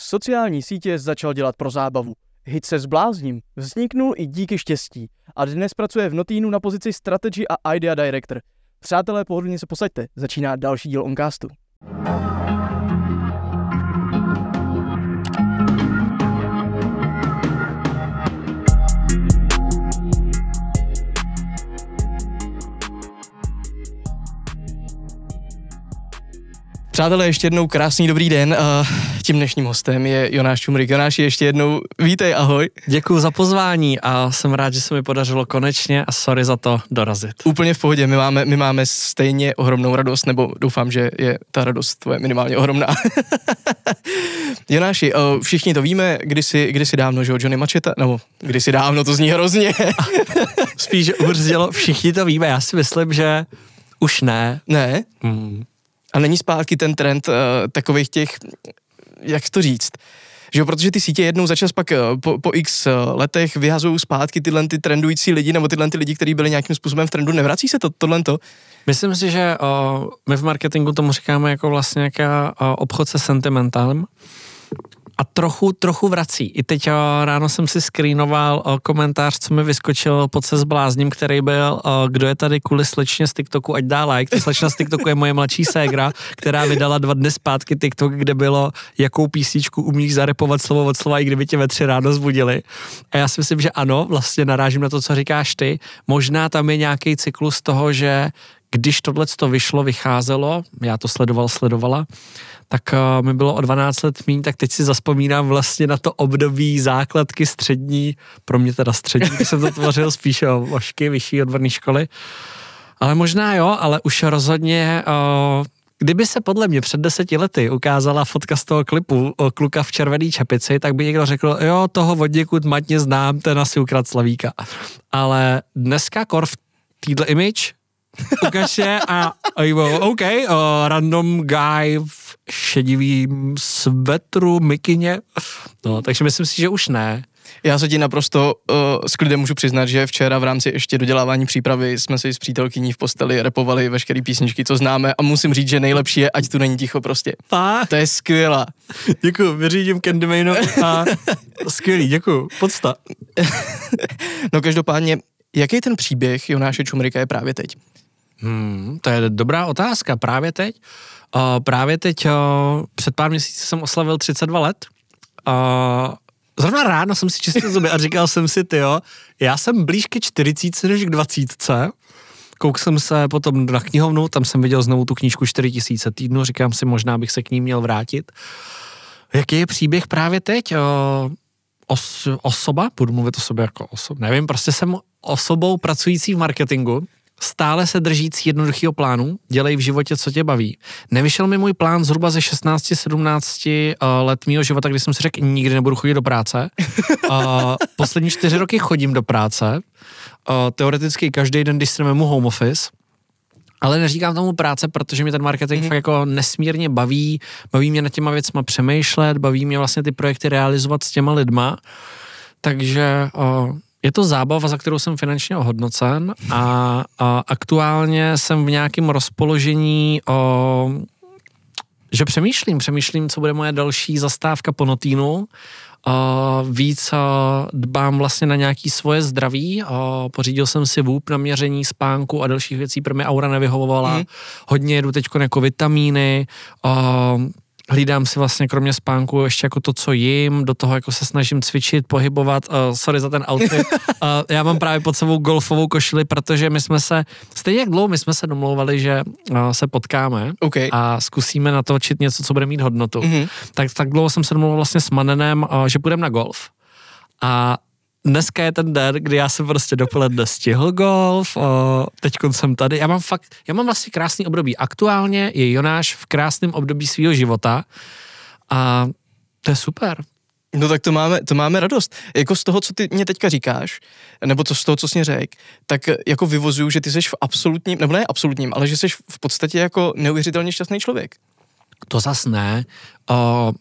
Sociální sítě začal dělat pro zábavu. Hit se zblázním. vzniknul i díky štěstí a dnes pracuje v Notínu na pozici Strategy a Idea Director. Přátelé, pohodlně se posaďte, začíná další díl Oncastu. thank you Přátelé, ještě jednou krásný dobrý den. Eh, tím dnešním hostem je Jonáš Čumrik. Jonáši, ještě jednou vítej, ahoj. Děkuji za pozvání a jsem rád, že se mi podařilo konečně a sorry za to dorazit. Úplně v pohodě, my máme, my máme stejně ohromnou radost, nebo doufám, že je ta radost tvoje minimálně ohromná. Jonáši, eh, všichni to víme, kdysi, kdysi dávno, že o Johnny Macheta, nebo kdysi dávno, to zní hrozně. Spíš umrzdělo, všichni to víme, já si myslím, že už ne. Ne? Hmm. A není zpátky ten trend uh, takových těch, jak to říct, že jo, protože ty sítě jednou za čas pak eh, po, po x eh, letech vyhazují zpátky tyhle ty trendující lidi nebo tyhle ty lidi, kteří byli nějakým způsobem v trendu, nevrací se to, tohle to? Myslím si, že uh, my v marketingu tomu říkáme jako vlastně nějaká uh, obchod se sentimentálem a trochu, trochu vrací. I teď eh, ráno jsem si screenoval eh, komentář, co mi vyskočil pod se zblázním, který byl, eh, kdo je tady kvůli slečně z TikToku, ať dá like. Ta slečna z TikToku je moje mladší ségra, která vydala dva dny zpátky TikTok, kde bylo, jakou písničku umíš zarepovat slovo od slova, i kdyby tě ve tři ráno zbudili. A já si myslím, že ano, vlastně narážím na to, co říkáš ty. Možná tam je nějaký cyklus toho, že když tohle to vyšlo, vycházelo, já to sledoval, sledovala, tak uh, mi bylo o 12 let méně, tak teď si zaspomínám vlastně na to období základky střední, pro mě teda střední, když jsem to tvořil spíše o ložky vyšší odborné školy. Ale možná jo, ale už rozhodně uh, Kdyby se podle mě před deseti lety ukázala fotka z toho klipu o eh, kluka v červené čepici, tak by někdo řekl, jo, toho od někud matně znám, ten asi ukrad Slavíka. Ale dneska kor v týdle image, ukaž je a, a OK, uh, random guy v šedivým svetru, mikině. No, takže myslím si, že už ne. Já se ti naprosto uh, eh, s klidem můžu přiznat, že včera v rámci ještě dodělávání přípravy jsme si s přítelkyní v posteli repovali veškeré písničky, co známe a musím říct, že nejlepší je, ať tu není ticho prostě. Pa. To je skvělá. Děkuji, vyřídím Candymainu a skvělý, děkuji, podsta. no každopádně, jaký ten příběh Jonáše Čumrika je právě teď? Hmm, to je dobrá otázka, právě teď. Uh, právě teď uh, před pár měsíci jsem oslavil 32 let. Uh, zrovna ráno jsem si čistil zuby a říkal jsem si, ty jo, já jsem blíž ke 40 než k 20. Koukl jsem se potom na knihovnu, tam jsem viděl znovu tu knížku 4000 týdnů, říkám si, možná bych se k ní měl vrátit. Jaký je příběh právě teď? Eh, os, osoba, budu mluvit o sobě jako osob, nevím, prostě jsem osobou pracující v marketingu, stále se držíc jednoduchého plánu, dělej v životě, co tě baví. Nevyšel mi můj plán zhruba ze 16-17 eh, let mýho života, kdy jsem si řekl, nikdy nebudu chodit do práce. Eh, poslední čtyři roky chodím do práce. Eh, teoreticky každý den, když jsme mu home office, ale neříkám tomu práce, protože mě ten marketing mm fakt jako nesmírně baví, baví mě na těma věcma přemýšlet, baví mě vlastně ty projekty realizovat s těma lidma, takže je to zábava, za kterou jsem finančně ohodnocen a, a aktuálně jsem v nějakém rozpoložení o že přemýšlím, přemýšlím, co bude moje další zastávka po notínu. O, víc o, dbám vlastně na nějaký svoje zdraví. O, pořídil jsem si vůb na měření spánku a dalších věcí, pro mě aura nevyhovovala. Mm. Hodně jedu teď jako vitamíny. O, hlídám si vlastně kromě spánku ještě jako to, co jím, do toho jako se snažím cvičit, pohybovat, uh, sorry za ten outfit, uh, já mám právě pod sebou golfovou košili, protože my jsme se, stejně jak dlouho my jsme se domlouvali, že uh, se potkáme okay. a zkusíme natočit něco, co bude mít hodnotu, mm-hmm. tak tak dlouho jsem se domluvil vlastně s Manenem, uh, že půjdeme na golf. A dneska je ten den, kdy já jsem prostě dopoledne stihl golf, teď jsem tady, já mám fakt, já mám vlastně krásný období. Aktuálně je Jonáš v krásném období svého života a to je super. No tak to máme, to máme radost. Jako z toho, co ty mě teďka říkáš, nebo to z toho, co jsi mě řek, tak jako vyvozuju, že ty jsi v absolutním, nebo ne absolutním, ale že jsi v podstatě jako neuvěřitelně šťastný člověk. To zas ne. O,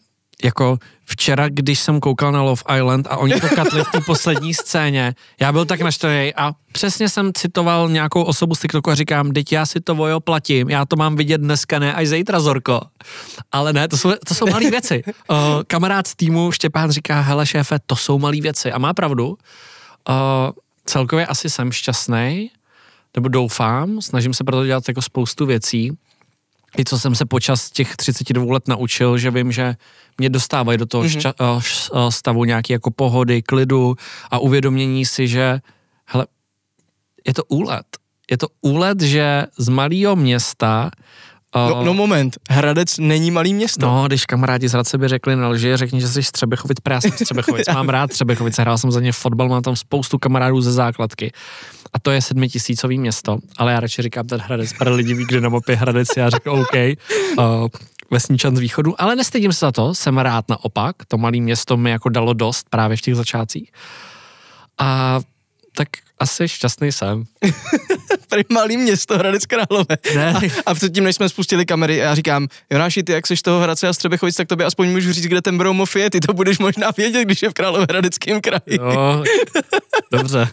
jako včera, když jsem koukal na Love Island a oni to katli v té poslední scéně, já byl tak naštvaný a přesně jsem citoval nějakou osobu z TikToku a říkám, teď já si to vojo platím, já to mám vidět dneska, ne až zítra, Zorko. Ale ne, to jsou, to jsou malé věci. Uh, kamarád z týmu Štěpán říká, hele šéfe, to jsou malé věci a má pravdu. Uh, celkově asi jsem šťastný, nebo doufám, snažím se proto dělat jako spoustu věcí, i co jsem se počas těch 32 let naučil, že vím, že mě dostávají do toho mm-hmm. šťa, eh, eh, stavu nějaký jako pohody, klidu a uvědomění si, že hele, je to úlet. Je to úlet, že z malého města eh, No, no moment, Hradec není malý město. No, když kamarádi z Hradce by řekli na no, řekni, že jsi z Třebechovic, já jsem Třebechovic, mám rád Střebechovice, hrál jsem za ně fotbal, mám tam spoustu kamarádů ze základky. A to je sedmitisícový město, ale já radši říkám ten Hradec, pár lidí ví, kde na mapě Hradec, já řeknu OK. Uh, vesničan z východu, ale nestydím se za to, jsem rád naopak, to malé město mi jako dalo dost právě v těch začátcích. A tak asi šťastný jsem. Prý malý město, Hradec Králové. Ne. A, a předtím, než jsme spustili kamery, já říkám, Jonáši, ty jak seš toho Hradce a Střebechovic, tak tobě aspoň můžu říct, kde ten Broumov je, ty to budeš možná vědět, když je v Královéhradeckém kraji. Jo, dobře.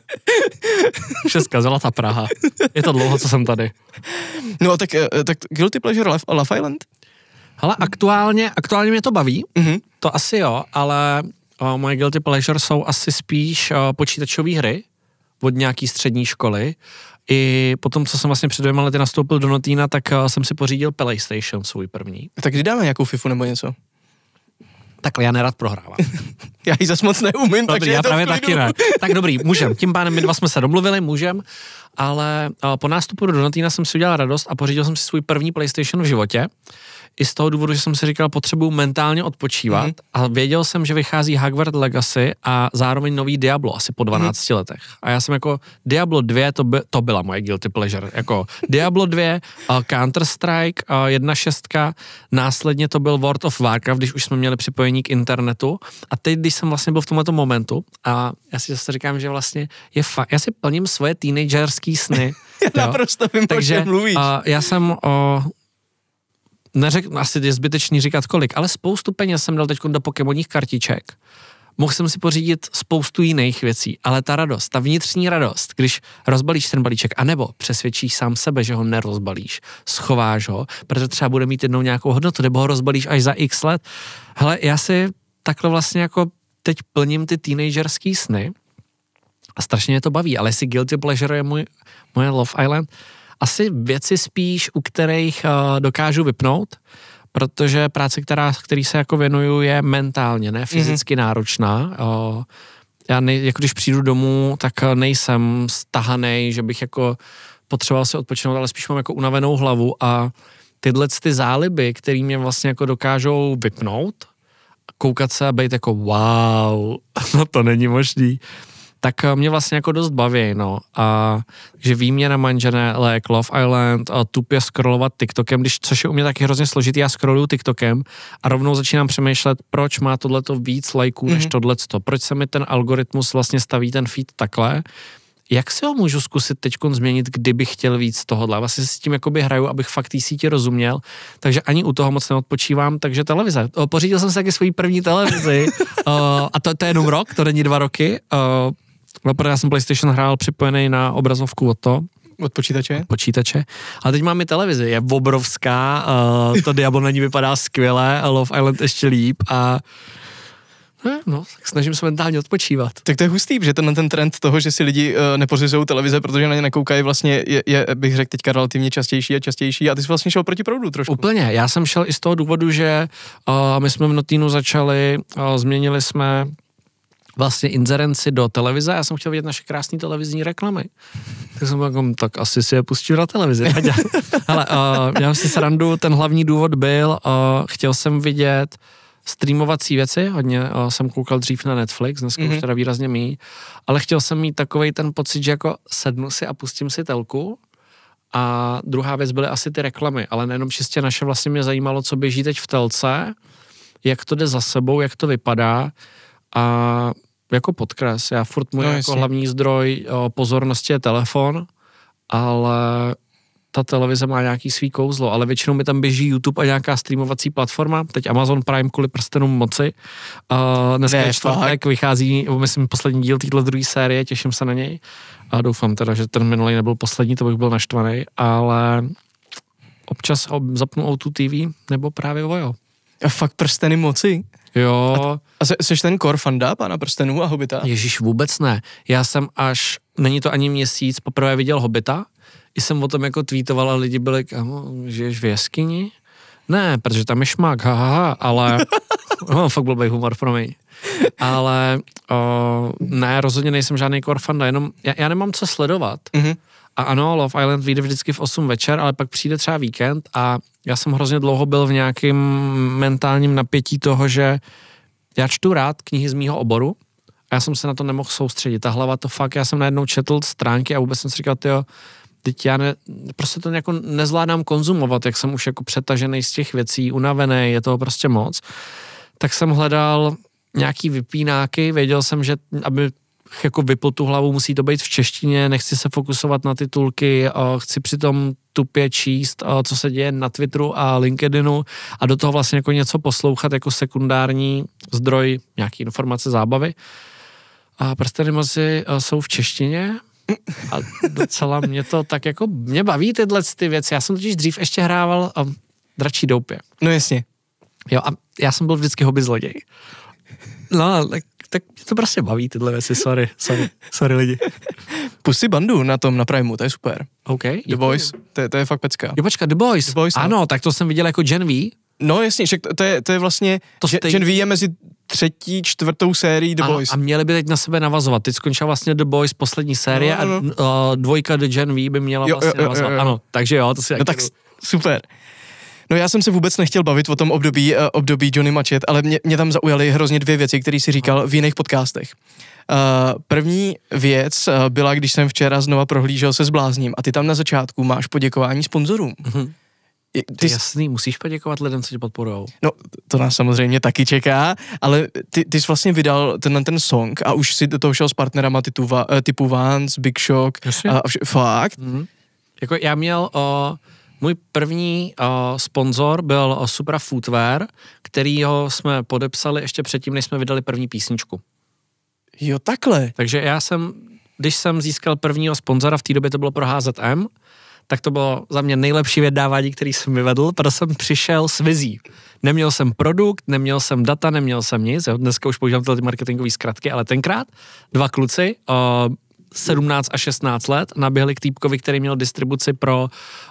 Vše zkazila ta Praha. Je to dlouho, co jsem tady. No tak, eh, tak Guilty Pleasure Love, Love Island? Ale aktuálně, aktuálně mě to baví, mm-hmm. to asi jo, ale o, moje guilty pleasure jsou asi spíš o, počítačové hry od nějaký střední školy. I potom, co jsem vlastně před dvěma lety nastoupil do Notína, tak o, jsem si pořídil PlayStation svůj první. Tak kdy dáme nějakou FIFU nebo něco? Takhle já nerad prohrávám. já ji zase moc neumím, takže já právě taky ne. Tak dobrý, můžem. Tím pádem my dva jsme se domluvili, můžem. Ale o, po nástupu do Donatína jsem si udělal radost a pořídil jsem si svůj první PlayStation v životě i z toho důvodu, že jsem si říkal, potřebuju mentálně odpočívat mm-hmm. a věděl jsem, že vychází Hogwarts Legacy a zároveň nový Diablo asi po 12 mm-hmm. letech. A já jsem jako Diablo 2, to, by, to byla moje guilty pleasure, jako Diablo 2, uh, eh, Counter-Strike uh, eh, 1.6, následně to byl World of Warcraft, když už jsme měli připojení k internetu a teď, když jsem vlastně byl v tomto momentu a já si zase říkám, že vlastně je fa- já si plním svoje teenagerský sny. já naprosto vím, Takže, o čem mluvíš. Uh, já jsem uh, neřek, asi je zbytečný říkat kolik, ale spoustu peněz jsem dal teď do pokémoních kartiček. Mohl jsem si pořídit spoustu jiných věcí, ale ta radost, ta vnitřní radost, když rozbalíš ten balíček, anebo přesvědčíš sám sebe, že ho nerozbalíš, schováš ho, protože třeba bude mít jednou nějakou hodnotu, nebo ho rozbalíš až za x let. Hele, já si takhle vlastně jako teď plním ty teenagerský sny a strašně mě to baví, ale jestli Guilty Pleasure je můj, moje Love Island, asi věci spíš, u kterých uh, dokážu vypnout, protože práce, která, který se jako věnuju, je mentálně, ne mhm. fyzicky mm-hmm. náročná. Uh, já nej, jako když přijdu domů, tak eh, nejsem stahaný, že bych jako potřeboval se odpočinout, ale spíš mám jako unavenou hlavu a tyhle ty záliby, které mě vlastně jako dokážou vypnout, koukat se a být jako wow, no to není možný, tak eh, mě vlastně jako dost baví, no. A že výměna like Love Island, a tupě scrollovat TikTokem, když, což je u mě taky hrozně složitý, já scrolluju TikTokem a rovnou začínám přemýšlet, proč má tohleto víc lajků mm-hmm. tohleto, proč se mi ten algoritmus vlastně staví ten feed takhle, jak si ho můžu zkusit teď změnit, kdybych chtěl víc tohohle. Vlastně si s tím jakoby hraju, abych fakt té síti rozuměl, takže ani u toho moc neodpočívám, takže televize. pořídil jsem si taky svoji první televizi eh, a to, to je jenom rok, to není dva roky. Eh, No, protože já jsem PlayStation hrál připojený na obrazovku od to, od počítače? Od počítače. A teď máme televizi, je obrovská, uh, to Diablo na ní vypadá skvěle, Love Island ještě líp a eh, no, tak snažím se mentálně odpočívat. Tak to je hustý, že ten, ten trend toho, že si lidi uh, nepořizují televize, protože na ně nekoukají, vlastně je, je, bych řekl, teďka relativně častější a častější. A ty jsi vlastně šel proti proudu trošku. Úplně. Já jsem šel i z toho důvodu, že uh, my jsme v Notínu začali, uh, změnili jsme vlastně inzerenci do televize já jsem chtěl vidět naše krásné televizní reklamy. Tak jsem jako, hmm, tak asi si je pustím na televizi. Ale uh, já si srandu, ten hlavní důvod byl, uh, chtěl jsem vidět streamovací věci, hodně uh, jsem koukal dřív na Netflix, dneska mm-hmm. už mhm. teda výrazně mý, ale chtěl jsem mít takový ten pocit, že jako sednu si a pustím si telku a druhá věc byly asi ty reklamy, ale nejenom čistě naše vlastně mě zajímalo, co běží teď v telce, jak to jde za sebou, jak to vypadá a jako podkres. Já furt můj no, jako hlavní zdroj o, pozornosti je telefon, ale ta televize má nějaký svý kouzlo, ale většinou mi tam běží YouTube a nějaká streamovací platforma, teď Amazon Prime kvůli prstenům moci. Uh, dneska ne, je čtvrtek, vychází, myslím, poslední díl této druhé série, těším se na něj. A doufám teda, že ten minulý nebyl poslední, to bych byl naštvaný, ale občas zapnu o tu TV nebo právě Vojo. A fakt prsteny moci? Jo. A, a jsi ten kor fanda Pána prstenů a Hobita? Ježíš, vůbec ne. Já jsem až, není to ani měsíc, poprvé viděl Hobita, i jsem o tom jako tweetoval a lidi byli, kamo, žiješ v jeskyni? Ne, protože tam je šmak, ha, ha, ha ale... no, fakt byl humor, mě, Ale o, ne, rozhodně nejsem žádný core fanda, jenom já, já nemám co sledovat. Mm-hmm. A ano, Love Island vyjde vždycky v 8 večer, ale pak přijde třeba víkend a já jsem hrozně dlouho byl v nějakém mentálním napětí toho, že já čtu rád knihy z mýho oboru a já jsem se na to nemohl soustředit. Ta hlava to fakt, já jsem najednou četl stránky a vůbec jsem si říkal, jo, teď já ne, prostě to jako nezvládám konzumovat, jak jsem už jako přetažený z těch věcí, unavený, je toho prostě moc. Tak jsem hledal nějaký vypínáky, věděl jsem, že aby jako vypl tu hlavu, musí to být v češtině, nechci se fokusovat na titulky, chci přitom tupě číst, co se děje na Twitteru a LinkedInu a do toho vlastně jako něco poslouchat jako sekundární zdroj nějaký informace, zábavy. A prsteny moci eh, jsou v češtině, a docela mě to tak jako, mě baví tyhle ty věci. Já jsem totiž dřív ještě hrával um, dračí doupě. No jasně. Jo a já jsem byl vždycky hobby zloděj. No, tak tak mě to prostě baví tyhle věci, sorry, sorry, sorry lidi. Pusy bandu na tom, na Primu, to je super. OK. The děkuji. Boys, to, to je fakt pecka. Jo počka, The Boys. The Boys no. ano, no. tak to jsem viděl jako Gen V. No jasně, to, to, je, to je vlastně, to stej... Gen V je mezi třetí, čtvrtou sérií The Boys. A měli by teď na sebe navazovat. Teď skončila vlastně The Boys poslední série no, no, no. a uh, dvojka The Gen V by měla jo, vlastně jo, jo, navazovat. Jo, jo, jo. Ano, takže jo, to si no, tak super. No já jsem se vůbec nechtěl bavit o tom období, eh, období Johnny Machet, ale mě, mě tam zaujaly hrozně dvě věci, které si říkal v jiných podcastech. Uh, první věc uh, byla, když jsem včera znova prohlížel se s blázním a ty tam na začátku máš poděkování sponzorům. Mm-hmm. Ty, ty jasný, musíš poděkovat lidem, co tě podporujou. No, to nás samozřejmě taky čeká, ale ty, ty jsi vlastně vydal tenhle ten song a už si do toho šel s partnerama typu, typu Vans, Big Shock Jasně. a vš- fakt. Mm-hmm. Jako já měl o... Uh můj první uh, sponzor byl uh, Supra Footwear, kterýho jsme podepsali ještě předtím, než jsme vydali první písničku. Jo, takhle. Takže já jsem, když jsem získal prvního sponzora, v té době to bylo pro HZM, tak to bylo za mě nejlepší vědávání, který jsem vyvedl, protože jsem přišel s vizí. Neměl jsem produkt, neměl jsem data, neměl jsem nic, jo, dneska už používám ty marketingové zkratky, ale tenkrát dva kluci, uh, 17 a 16 let, naběhli k týpkovi, který měl distribuci pro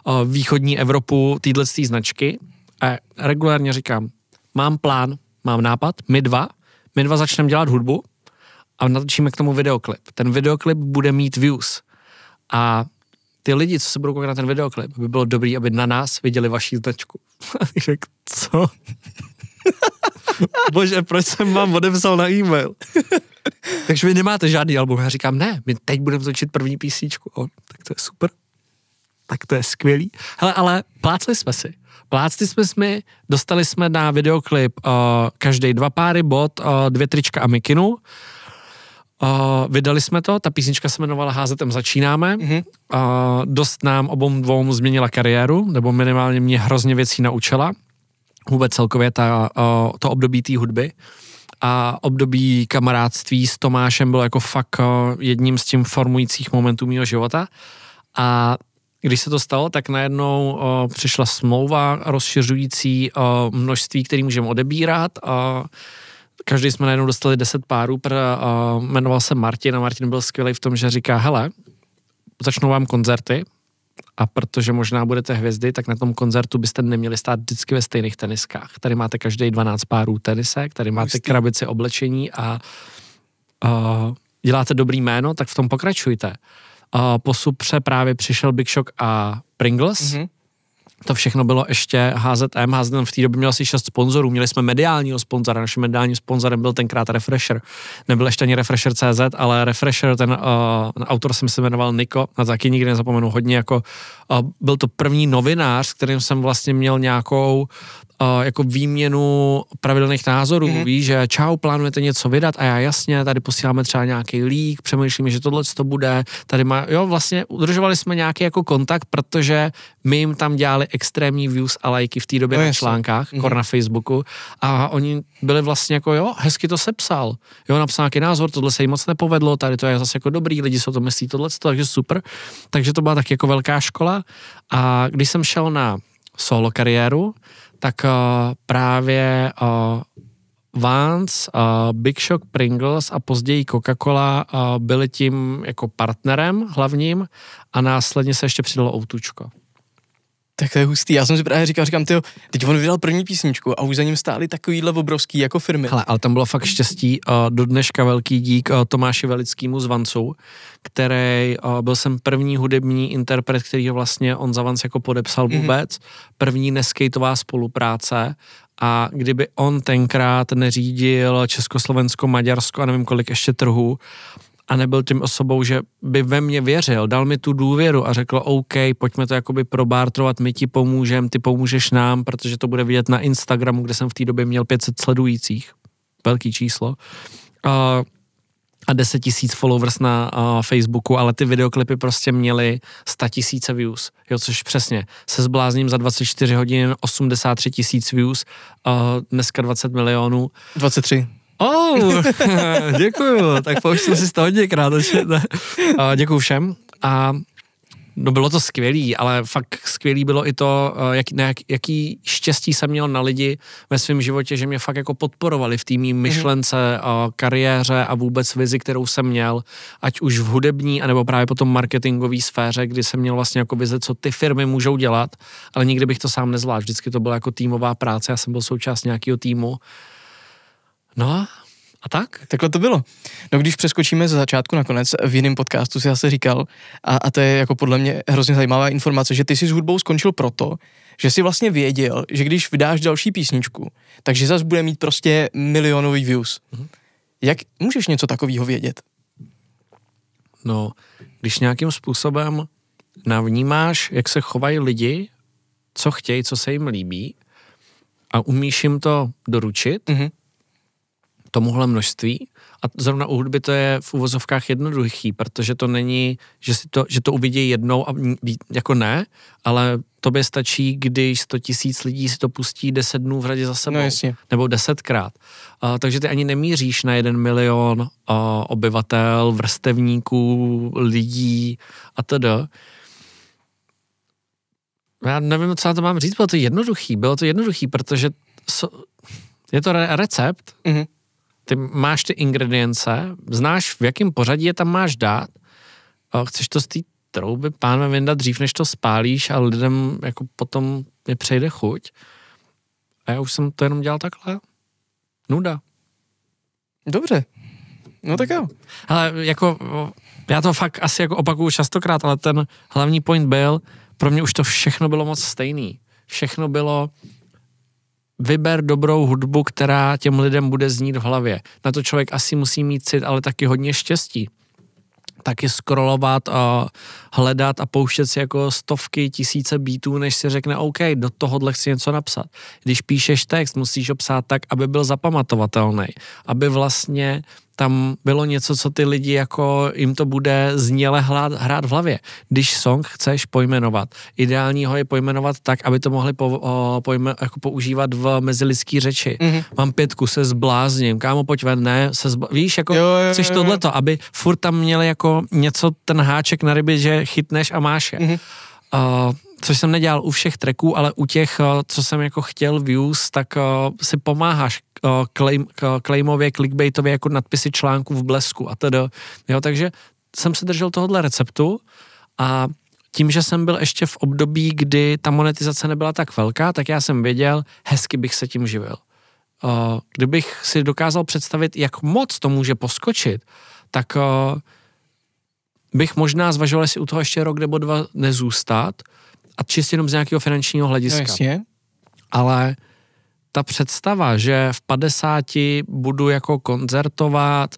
eh, východní Evropu téhle značky a regulárně říkám, mám plán, mám nápad, my dva, my dva začneme dělat hudbu a natočíme k tomu videoklip. Ten videoklip bude mít views a ty lidi, co se budou koukat na ten videoklip, by bylo dobrý, aby na nás viděli vaši značku. co? Bože, proč jsem vám odepsal na e-mail? Takže vy nemáte žádný album. Já říkám, ne, my teď budeme točit první písničku. On, tak to je super. Tak to je skvělý. Hele, ale plácli jsme si. Plácli jsme si, dostali jsme na videoklip uh, eh, každý dva páry bod, uh, dvě trička a mikinu. Uh, vydali jsme to, ta písnička se jmenovala Házetem začínáme. Mm-hmm. Uh, dost nám obou dvou změnila kariéru, nebo minimálně mě hrozně věcí naučila vůbec celkově ta, to období té hudby a období kamarádství s Tomášem bylo jako fakt jedním z tím formujících momentů mého života a když se to stalo, tak najednou o, přišla smlouva rozšiřující o, množství, který můžeme odebírat. O, každý jsme najednou dostali 10 párů, pr, o, jmenoval se Martin a Martin byl skvělý v tom, že říká, hele, začnou vám koncerty, a protože možná budete hvězdy, tak na tom koncertu byste neměli stát vždycky ve stejných teniskách. Tady máte každý 12 párů tenisek, tady no, máte Vždy. krabici oblečení a uh, děláte dobrý jméno, tak v tom pokračujte. Uh, po Supře právě přišel Big Shock a Pringles, mm-hmm to všechno bylo ještě HZM. HZM v té době měl asi šest sponzorů. Měli jsme mediálního sponzora. Naším mediálním sponzorem byl tenkrát Refresher. Nebyl ještě ani Refresher CZ, ale Refresher, ten uh, autor jsem se jmenoval Niko, na taky nikdy nezapomenu hodně. Jako, uh, byl to první novinář, s kterým jsem vlastně měl nějakou eh, jako výměnu pravidelných názorů. Mm-hmm. Ví, že čau, plánujete něco vydat a já jasně, tady posíláme třeba nějaký lík, přemýšlíme, že tohle to bude. Tady má, jo, vlastně udržovali jsme nějaký jako kontakt, protože my jim tam dělali extrémní views a lajky v té době no, na článkách, mm-hmm. kor na Facebooku a oni byli vlastně jako jo, hezky to sepsal, jo, napsal nějaký názor, tohle se jim moc nepovedlo, tady to je zase jako dobrý, lidi se o to myslí tohle, takže super, takže to byla tak jako velká škola a když jsem šel na solo kariéru, tak uh, právě uh, Vance, uh, Big Shock, Pringles a později Coca-Cola uh, byli tím jako partnerem hlavním a následně se ještě přidalo Outučko. Tak to je hustý. Já jsem si právě říkal, říkám, ty teď on vydal první písničku a už za ním stály takovýhle obrovský jako firmy. Hele, ale tam bylo fakt štěstí. Do dneška velký dík Tomáši Velickému z Vancu, který byl jsem první hudební interpret, který vlastně on za Vance jako podepsal mm-hmm. První neskejtová spolupráce a kdyby on tenkrát neřídil Československo, Maďarsko a nevím kolik ještě trhu, a nebyl tím osobou, že by ve mně věřil, dal mi tu důvěru a řekl, OK, pojďme to jakoby probártrovat, my ti pomůžeme, ty pomůžeš nám, protože to bude vidět na Instagramu, kde jsem v té době měl 500 sledujících, velký číslo. A, a 10 tisíc followers na a, Facebooku, ale ty videoklipy prostě měly 100 tisíce views, jo, což přesně, se zblázním za 24 hodin 83 tisíc views, a, dneska 20 milionů. 23. Oh, děkuju, tak pouštím si to hodněkrát. Děkuju všem a No bylo to skvělý, ale fakt skvělý bylo i to, eh, jak, ne, jak, jaký štěstí jsem měl na lidi ve svém životě, že mě fakt jako podporovali v té mhm. myšlence, mm. kariéře a vůbec vizi, kterou jsem měl, ať už v hudební, anebo právě potom marketingové sféře, kdy jsem měl vlastně jako vize, co ty firmy můžou dělat, ale nikdy bych to sám nezvládl. Vždycky to byla jako týmová práce, já jsem byl součást nějakého týmu No a tak, takhle to bylo. No když přeskočíme ze začátku na konec, v jiném podcastu si zase říkal, a, a to je jako podle mě hrozně zajímavá informace, že ty si s hudbou skončil proto, že si vlastně věděl, že když vydáš další písničku, takže zase bude mít prostě milionový views. Mhm. Jak můžeš něco takového vědět? No, když nějakým způsobem navnímáš, jak se chovají lidi, co chtějí, co se jim líbí a umíš jim to doručit, mm-hmm tomuhle množství. A zrovna u hudby to je v uvozovkách jednoduchý, protože to není, že, si to, že to uvidí jednou a jako ne, ale tobě stačí, když 100 tisíc lidí si to pustí 10 dnů v radě za sebou. No, jasně. Nebo desetkrát. A, takže ty ani nemíříš na jeden milion a, obyvatel, vrstevníků, lidí a tedy. Já nevím, co na to mám říct, bylo to jednoduchý. Bylo to jednoduchý, protože so, je to re- recept, mm-hmm ty máš ty ingredience, znáš, v jakém pořadí je tam máš dát, a chceš to z té trouby pánve vyndat dřív, než to spálíš a lidem jako potom je přejde chuť. A já už jsem to jenom dělal takhle. Nuda. Dobře. No tak jo. Ale jako, já to fakt asi jako opakuju častokrát, ale ten hlavní point byl, pro mě už to všechno bylo moc stejný. Všechno bylo, vyber dobrou hudbu, která těm lidem bude znít v hlavě. Na to člověk asi musí mít cit, ale taky hodně štěstí. Taky scrollovat a eh, hledat a pouštět si jako stovky, tisíce beatů, než si řekne OK, do tohohle chci něco napsat. Když píšeš text, musíš ho psát tak, aby byl zapamatovatelný, aby vlastně tam bylo něco, co ty lidi jako jim to bude zněle hlát, hrát v hlavě. Když song chceš pojmenovat, ideální ho je pojmenovat tak, aby to mohli po, o, pojme, jako používat v mezilidský řeči. Mm-hmm. Mám pětku, se zblázním, kámo, pojď ven, ne, se zbl... víš, jako jo, jo, jo, chceš tohleto, aby furt tam měli jako něco, ten háček na ryby, že chytneš a máš je. Mm-hmm. Uh, což jsem nedělal u všech tracků, ale u těch, co jsem jako chtěl views, tak uh, si pomáháš uh, claim, clickbaitově jako nadpisy článků v blesku a tedy. Jo, takže jsem se držel tohohle receptu a tím, že jsem byl ještě v období, kdy ta monetizace nebyla tak velká, tak já jsem věděl, hezky bych se tím živil. Kdybych si dokázal představit, jak moc to může poskočit, tak bych možná zvažoval, si u toho ještě rok nebo dva nezůstat a čistě jenom z nějakého finančního hlediska. No, jasně. Ale ta představa, že v 50 budu jako koncertovat,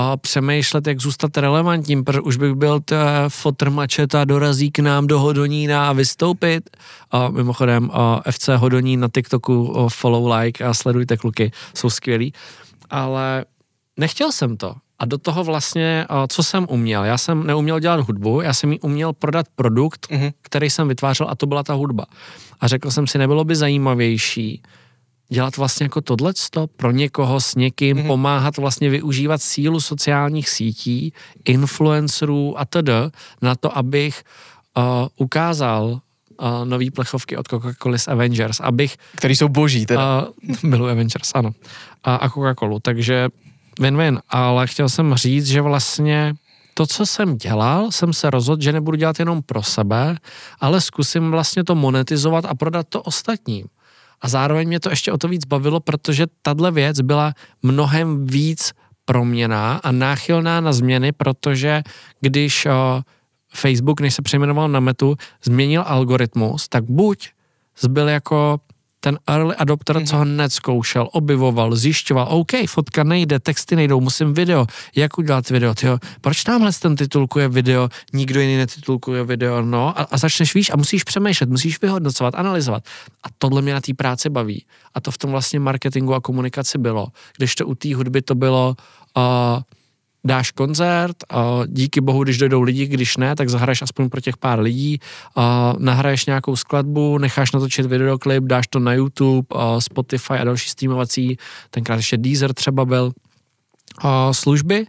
a přemýšlet, jak zůstat relevantním, protože už bych byl t- fotr mačeta, dorazí k nám do Hodonína a vystoupit. A mimochodem a FC Hodonín na TikToku follow, like a sledujte kluky, jsou skvělí. Ale nechtěl jsem to a do toho vlastně, co jsem uměl. Já jsem neuměl dělat hudbu, já jsem jí uměl prodat produkt, mm-hmm. který jsem vytvářel a to byla ta hudba. A řekl jsem si, nebylo by zajímavější dělat vlastně jako tohleto pro někoho s někým, mm-hmm. pomáhat vlastně využívat sílu sociálních sítí, influencerů a td. na to, abych uh, ukázal uh, nový plechovky od Coca-Coly Avengers, abych... Který jsou boží teda. Uh, byly Avengers, ano. a Coca-Colu, takže Win-win, ale chtěl jsem říct, že vlastně to, co jsem dělal, jsem se rozhodl, že nebudu dělat jenom pro sebe, ale zkusím vlastně to monetizovat a prodat to ostatním. A zároveň mě to ještě o to víc bavilo, protože tahle věc byla mnohem víc proměná a náchylná na změny, protože když o, Facebook, než se přejmenoval na metu, změnil algoritmus, tak buď zbyl jako ten early adopter, mm-hmm. co ho hned zkoušel, objevoval, zjišťoval, OK, fotka nejde, texty nejdou, musím video, jak udělat video, tyjo, proč tamhle ten titulkuje video, nikdo jiný netitulkuje video, no a, a začneš, víš, a musíš přemýšlet, musíš vyhodnocovat, analyzovat. A tohle mě na té práci baví. A to v tom vlastně marketingu a komunikaci bylo. Když to u té hudby to bylo, uh, dáš koncert, díky bohu, když dojdou lidi, když ne, tak zahraješ aspoň pro těch pár lidí, nahraješ nějakou skladbu, necháš natočit videoklip, dáš to na YouTube, Spotify a další streamovací, tenkrát ještě Deezer třeba byl, služby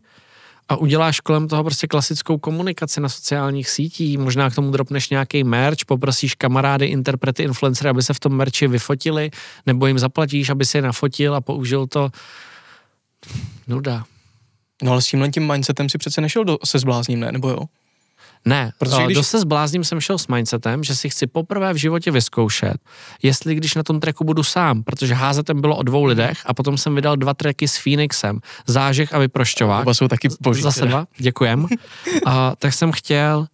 a uděláš kolem toho prostě klasickou komunikaci na sociálních sítích, možná k tomu dropneš nějaký merch, poprosíš kamarády, interprety, influencery, aby se v tom merči vyfotili, nebo jim zaplatíš, aby si je nafotil a použil to. Nuda. No No ale s tímhle tím mindsetem si přece nešel do, se zblázním, ne? Nebo jo? Ne, protože eh, když... do se zblázním jsem šel s mindsetem, že si chci poprvé v životě vyzkoušet, jestli když na tom treku budu sám, protože házetem bylo o dvou lidech a potom jsem vydal dva treky s Phoenixem, Zážeh a Vyprošťovák. Oba jsou taky boží. Zase dva, děkujem. a, tak jsem chtěl,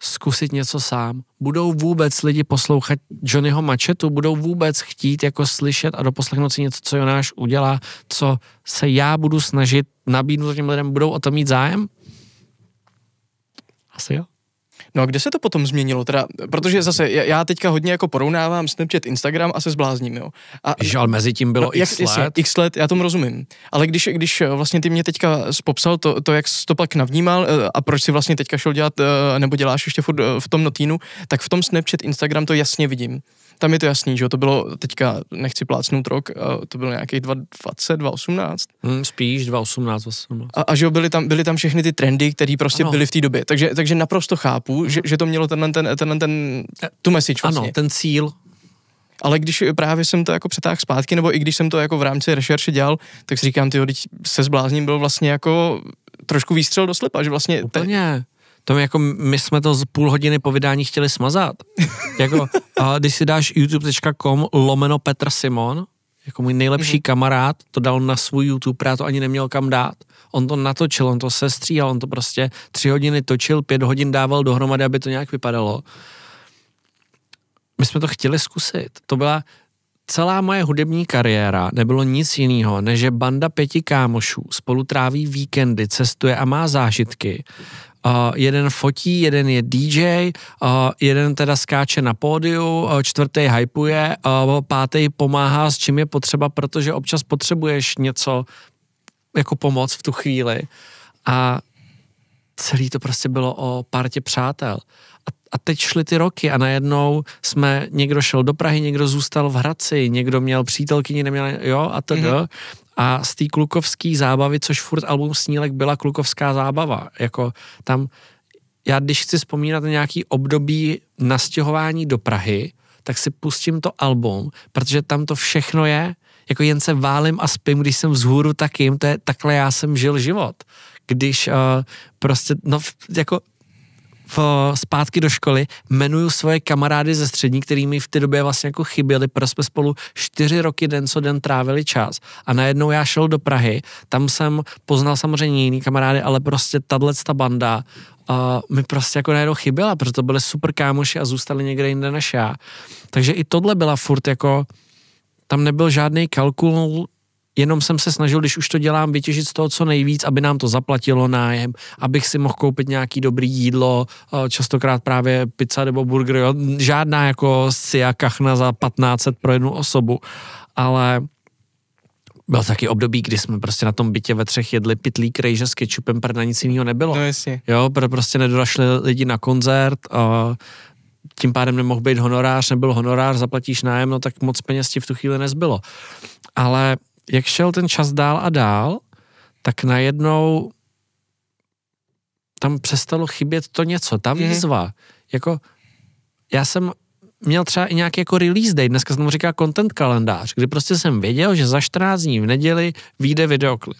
zkusit něco sám. Budou vůbec lidi poslouchat Johnnyho mačetu, budou vůbec chtít jako slyšet a doposlechnout si něco, co Jonáš udělá, co se já budu snažit nabídnout těm lidem, budou o to mít zájem? Asi jo. No a kde se to potom změnilo? Teda, protože zase já teďka hodně jako porovnávám Snapchat, Instagram a se zblázním, jo. A, Žal, mezi tím bylo no, x let. Jasně, x let, já tomu rozumím. Ale když, když eh, vlastně ty mě teďka popsal to, to, jak jsi to pak navnímal eh, a proč si vlastně teďka šel dělat, eh, nebo děláš ještě furt v tom notínu, tak v tom Snapchat, Instagram to jasně vidím tam je to jasný, že to bylo teďka, nechci plácnout rok, to bylo nějakých 2020, 2018. Hmm, spíš 2018, 2018. A, a že jo, byly tam, byly tam všechny ty trendy, které prostě ano. byly v té době. Takže, takže naprosto chápu, hmm. že, že to mělo tenhle, ten, tenhle, ten, tu message vlastně. Ano, ten cíl, ale když právě jsem to jako přetáhl zpátky, nebo i když jsem to jako v rámci rešerše dělal, tak si říkám, ty se zblázním byl vlastně jako trošku výstřel do slepa, že vlastně... Úplně. Te to jako my jsme to z půl hodiny po vydání chtěli smazat. jako, a když si dáš youtube.com lomeno Petr Simon, jako můj nejlepší mm-hmm. kamarád, to dal na svůj YouTube, já to ani neměl kam dát. On to natočil, on to sestříhal, on to prostě tři hodiny točil, pět hodin dával dohromady, aby to nějak vypadalo. My jsme to chtěli zkusit. To byla celá moje hudební kariéra, nebylo nic jiného, než že banda pěti kámošů spolu tráví víkendy, cestuje a má zážitky. Uh, jeden fotí, jeden je DJ, uh, jeden teda skáče na pódiu, uh, čtvrtý hypuje, uh, pátý pomáhá s čím je potřeba, protože občas potřebuješ něco jako pomoc v tu chvíli. A celý to prostě bylo o partě přátel. A, a teď šly ty roky a najednou jsme, někdo šel do Prahy, někdo zůstal v Hradci, někdo měl přítelkyni, neměl, jo, a to, mm-hmm a z té klukovské zábavy, což furt album Snílek byla klukovská zábava. Jako tam, já když chci vzpomínat na nějaký období nastěhování do Prahy, tak si pustím to album, protože tam to všechno je, jako jen se válím a spím, když jsem vzhůru, tak jim, to je, takhle já jsem žil život. Když uh, prostě, no jako v, zpátky do školy, jmenuju svoje kamarády ze střední, který mi v té době vlastně jako chyběli, protože jsme spolu čtyři roky den co den trávili čas. A najednou já šel do Prahy, tam jsem poznal samozřejmě jiný kamarády, ale prostě tahle ta banda uh, mi prostě jako najednou chyběla, protože to byly super kámoši a zůstali někde jinde než já. Takže i tohle byla furt jako, tam nebyl žádný kalkul, Jenom jsem se snažil, když už to dělám, vytěžit z toho co nejvíc, aby nám to zaplatilo nájem, abych si mohl koupit nějaký dobrý jídlo, eh, častokrát právě pizza nebo burger, jo? žádná jako sia kachna za 1500 pro jednu osobu, ale byl taky období, kdy jsme prostě na tom bytě ve třech jedli pitlík rejže s kečupem, protože na nic jiného nebylo. No jasně. Jo, protože prostě nedorašli lidi na koncert, a tím pádem nemohl být honorář, nebyl honorář, zaplatíš nájem, no tak moc peněz ti v tu chvíli nezbylo. Ale jak šel ten čas dál a dál, tak najednou tam přestalo chybět to něco, ta mhm. výzva. Mm-hmm. Jako, já jsem měl třeba i nějaký jako release day, dneska se tomu říká content kalendář, kdy prostě jsem věděl, že za 14 dní v neděli vyjde videoklip.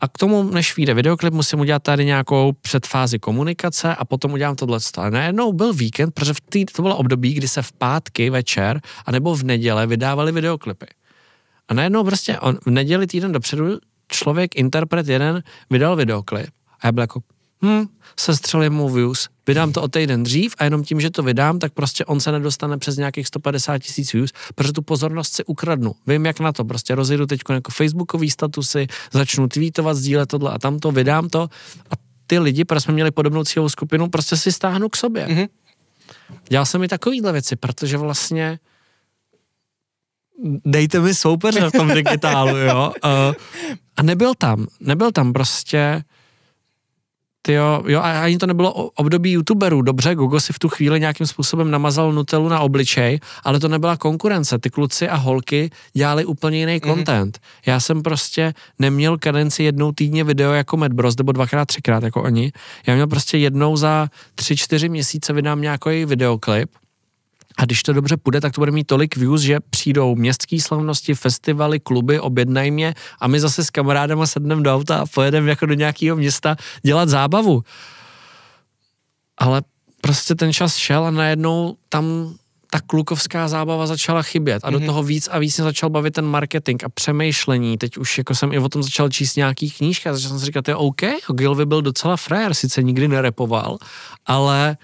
A k tomu, než vyjde videoklip, musím udělat tady nějakou předfázi komunikace a potom udělám tohle. A najednou byl víkend, protože v tý, to bylo období, kdy se v pátky večer anebo v neděle vydávali videoklipy. A najednou prostě on v neděli týden dopředu člověk, interpret jeden, vydal videoklip. A já byl jako, hm, sestřelím mu views, vydám to o týden dřív a jenom tím, že to vydám, tak prostě on se nedostane přes nějakých 150 tisíc views, protože tu pozornost si ukradnu. Vím, jak na to, prostě rozjedu teď jako facebookový statusy, začnu tweetovat, sdílet tohle a tamto, vydám to a ty lidi, protože jsme měli podobnou cílovou skupinu, prostě si stáhnu k sobě. Mm-hmm. Dělal jsem i takovýhle věci, protože vlastně dejte mi soupeře v tom digitálu, jo. Eh, a nebyl tam, nebyl tam prostě, tyjo, jo, a ani to nebylo období youtuberů, dobře, Google si v tu chvíli nějakým způsobem namazal nutelu na obličej, ale to nebyla konkurence, ty kluci a holky dělali úplně jiný mhm. content. Mm-hmm. Já jsem prostě neměl kadenci jednou týdně video jako Bros, nebo dvakrát, třikrát jako oni, já měl prostě jednou za tři, čtyři měsíce vydám nějaký videoklip, a když to dobře půjde, tak to bude mít tolik views, že přijdou městské slavnosti, festivaly, kluby, objednají mě a my zase s kamarádama sedneme do auta a pojedeme jako do nějakého města dělat zábavu. Ale prostě ten čas šel a najednou tam ta klukovská zábava začala chybět a do mhm. toho víc a víc mě začal bavit ten marketing a přemýšlení. Teď už jako jsem i o tom začal číst nějaký knížka, začal jsem si říkat, je OK, Gilvy byl docela frajer, sice nikdy nerepoval, ale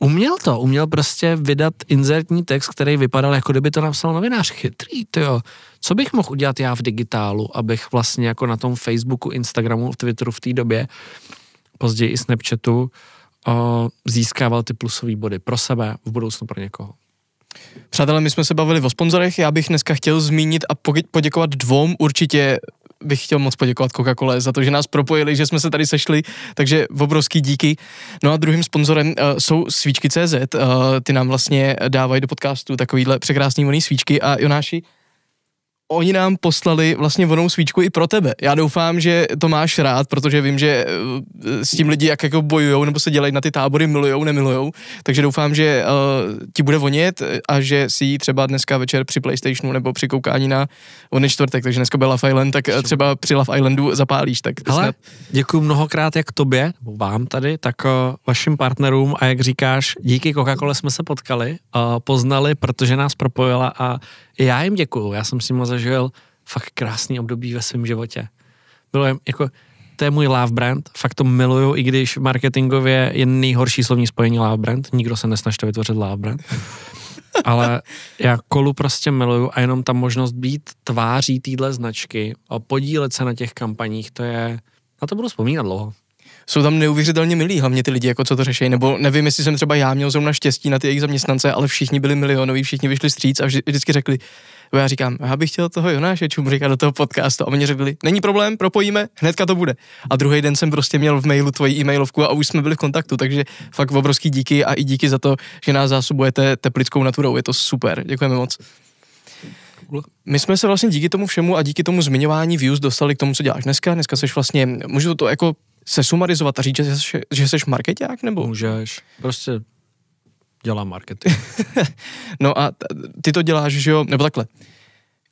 Uměl to, uměl prostě vydat inzertní text, který vypadal, jako kdyby to napsal novinář. Chytrý, to jo. Co bych mohl udělat já v digitálu, abych vlastně jako na tom Facebooku, Instagramu, Twitteru v té době, později i Snapchatu, o, eh, získával ty plusové body pro sebe, v budoucnu pro někoho. Přátelé, my jsme se bavili o sponzorech, já bych dneska chtěl zmínit a poděkovat dvou určitě bych chtěl moc poděkovat Coca-Cole za to, že nás propojili, že jsme se tady sešli, takže obrovský díky. No a druhým sponzorem uh, jsou CZ, uh, eh, ty nám vlastně dávají do podcastu takovýhle překrásný voný svíčky a Jonáši, oni nám poslali vlastně vonou svíčku i pro tebe. Já doufám, že to máš rád, protože vím, že eh, s tím lidi jak jako bojujou nebo se dělají na ty tábory, milujou, nemilujou, takže doufám, že uh, ti bude vonět a že si ji třeba dneska večer při Playstationu nebo při koukání na, ony čtvrtek, takže dneska byla Love Island, tak eh, třeba při Love Islandu zapálíš. Tak Ale snad... děkuji mnohokrát jak tobě, vám tady, tak uh, vašim partnerům a jak říkáš, díky Coca-Cola jsme se potkali, uh, poznali, protože nás propojila a já jim děkuju, já jsem si moc zažil fakt krásný období ve svém životě. Bylo jako, to je můj love brand, fakt to miluju, i když marketingově je nejhorší slovní spojení love brand, nikdo se nesnažte vytvořit love brand. Ale já kolu prostě miluju a jenom ta možnost být tváří téhle značky a podílet se na těch kampaních, to je, na to budu vzpomínat dlouho jsou tam neuvěřitelně milí, hlavně ty lidi, jako co to řeší. Nebo nevím, jestli jsem třeba já měl zrovna štěstí na ty jejich zaměstnance, ale všichni byli milionoví, všichni vyšli stříc a vždy, vždycky řekli, já říkám, já bych chtěl toho Jonáše Čumrika do toho podcastu. A oni řekli, není problém, propojíme, hnedka to bude. A druhý den jsem prostě měl v mailu tvoji e-mailovku a už jsme byli v kontaktu, takže fakt obrovský díky a i díky za to, že nás zásobujete teplickou naturou. Je to super, děkujeme moc. My jsme se vlastně díky tomu všemu a díky tomu zmiňování views dostali k tomu, co děláš dneska. Dneska seš vlastně, můžu to jako se sumarizovat a říct, že jsi, že jsi marketák, nebo? Můžeš. Prostě dělá marketing. no a ty to děláš, že jo, nebo takhle.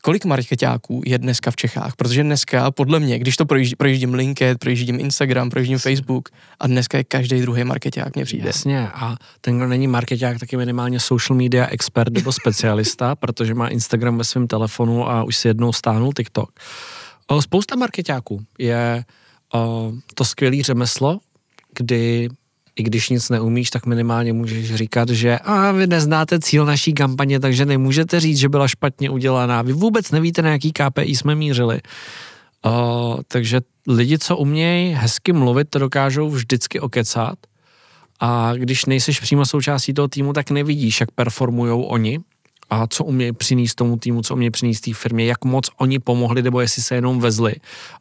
Kolik marketáků je dneska v Čechách? Protože dneska, podle mě, když to projíždím, projíždím LinkedIn, projíždím Instagram, projíždím Facebook a dneska je každý druhý marketák mě přijde. Jasně, a ten, kdo není marketák, tak je minimálně social media expert nebo specialista, protože má Instagram ve svém telefonu a už si jednou stáhnul TikTok. O, spousta marketáků je o, to skvělé řemeslo, kdy i když nic neumíš, tak minimálně můžeš říkat, že a vy neznáte cíl naší kampaně, takže nemůžete říct, že byla špatně udělaná. Vy vůbec nevíte, na jaký KPI jsme mířili. Uh, takže lidi, co umějí hezky mluvit, to dokážou vždycky okecat. A když nejseš přímo součástí toho týmu, tak nevidíš, jak performují oni a co umějí přinést tomu týmu, co umějí přinést té firmě, jak moc oni pomohli, nebo jestli se jenom vezli.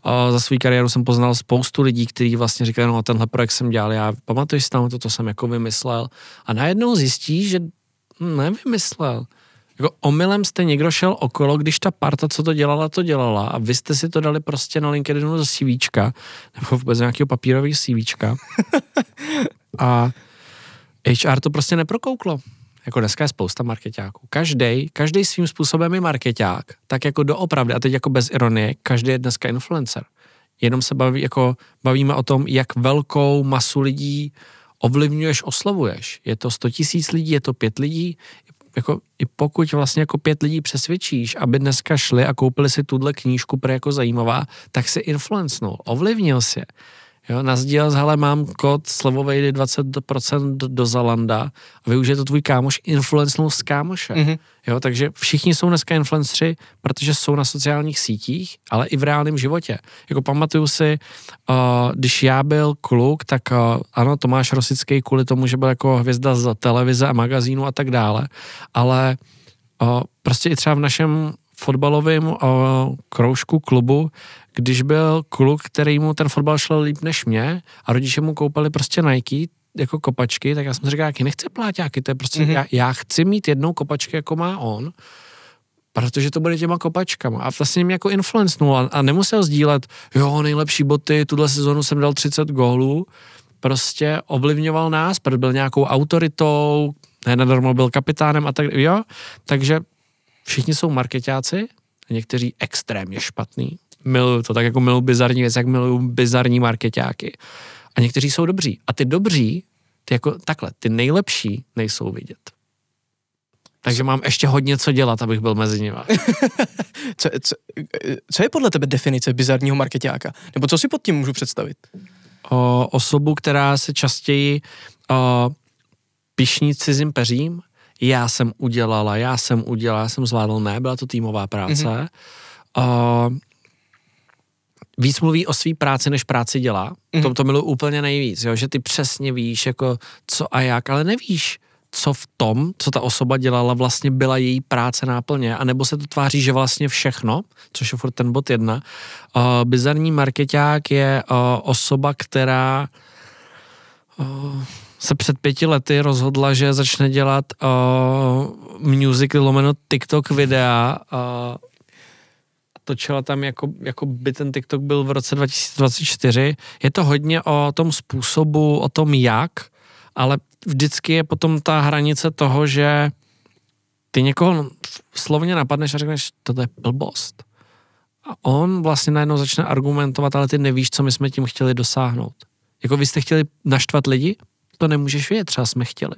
A za svou kariéru jsem poznal spoustu lidí, kteří vlastně říkali, no a tenhle projekt jsem dělal, já pamatuju si tam to, to jsem jako vymyslel. A najednou zjistí, že hm, nevymyslel. Jako omylem jste někdo šel okolo, když ta parta, co to dělala, to dělala a vy jste si to dali prostě na LinkedInu do CV, nebo vůbec nějakého papírového CV. a HR to prostě neprokouklo jako dneska je spousta marketáků. Každý, každý svým způsobem je marketák, tak jako doopravdy, a teď jako bez ironie, každý je dneska influencer. Jenom se baví, jako bavíme o tom, jak velkou masu lidí ovlivňuješ, oslovuješ. Je to 100 tisíc lidí, je to pět lidí. Jako, I pokud vlastně jako pět lidí přesvědčíš, aby dneska šli a koupili si tuhle knížku, pro jako zajímavá, tak si influencnul, ovlivnil si. Jo, nazdíl, hele, mám kód slevovej 20% do Zalanda a využije to tvůj kámoš, influencnou z kámoše. Mm-hmm. Jo, takže všichni jsou dneska influenceri, protože jsou na sociálních sítích, ale i v reálném životě. Jako pamatuju si, uh, když já byl kluk, tak uh, ano, Tomáš Rosický kvůli tomu, že byl jako hvězda z televize a magazínu a tak dále, ale uh, prostě i třeba v našem fotbalovém uh, kroužku klubu když byl kluk, který mu ten fotbal šel líp než mě a rodiče mu koupali prostě Nike, jako kopačky, tak já jsem říkal, jaký nechce pláťáky, to je prostě, mm-hmm. já, já chci mít jednou kopačky, jako má on, protože to bude těma kopačkama. A vlastně mě jako influencnul a, a nemusel sdílet, jo, nejlepší boty, tuhle sezonu jsem dal 30 gólů, prostě ovlivňoval nás, protože byl nějakou autoritou, ne nadarmo byl kapitánem a tak, jo, takže všichni jsou marketáci, někteří extrémně špatný, miluju to, tak jako miluju bizarní věci, jak miluju bizarní marketáky. A někteří jsou dobří. A ty dobří, ty jako takhle, ty nejlepší nejsou vidět. Takže mám ještě hodně co dělat, abych byl mezi nimi. co, co, co je podle tebe definice bizarního marketáka? Nebo co si pod tím můžu představit? O, osobu, která se častěji o, pišní cizím peřím. Já jsem udělala, já jsem udělala, já jsem zvládl. Ne, byla to týmová práce. Mm-hmm. O, víc mluví o své práci, než práci dělá. Mm-hmm. To, to miluji úplně nejvíc, jo? že ty přesně víš, jako co a jak, ale nevíš, co v tom, co ta osoba dělala, vlastně byla její práce náplně, anebo se to tváří, že vlastně všechno, což je furt ten bod jedna. Uh, bizarní marketák je uh, osoba, která uh, se před pěti lety rozhodla, že začne dělat uh, music lomeno TikTok videa uh, točila tam, jako, jako by ten TikTok byl v roce 2024. Je to hodně o tom způsobu, o tom jak, ale vždycky je potom ta hranice toho, že ty někoho slovně napadneš a řekneš, to je blbost. A on vlastně najednou začne argumentovat, ale ty nevíš, co my jsme tím chtěli dosáhnout. Jako vy jste chtěli naštvat lidi, to nemůžeš vědět, třeba jsme chtěli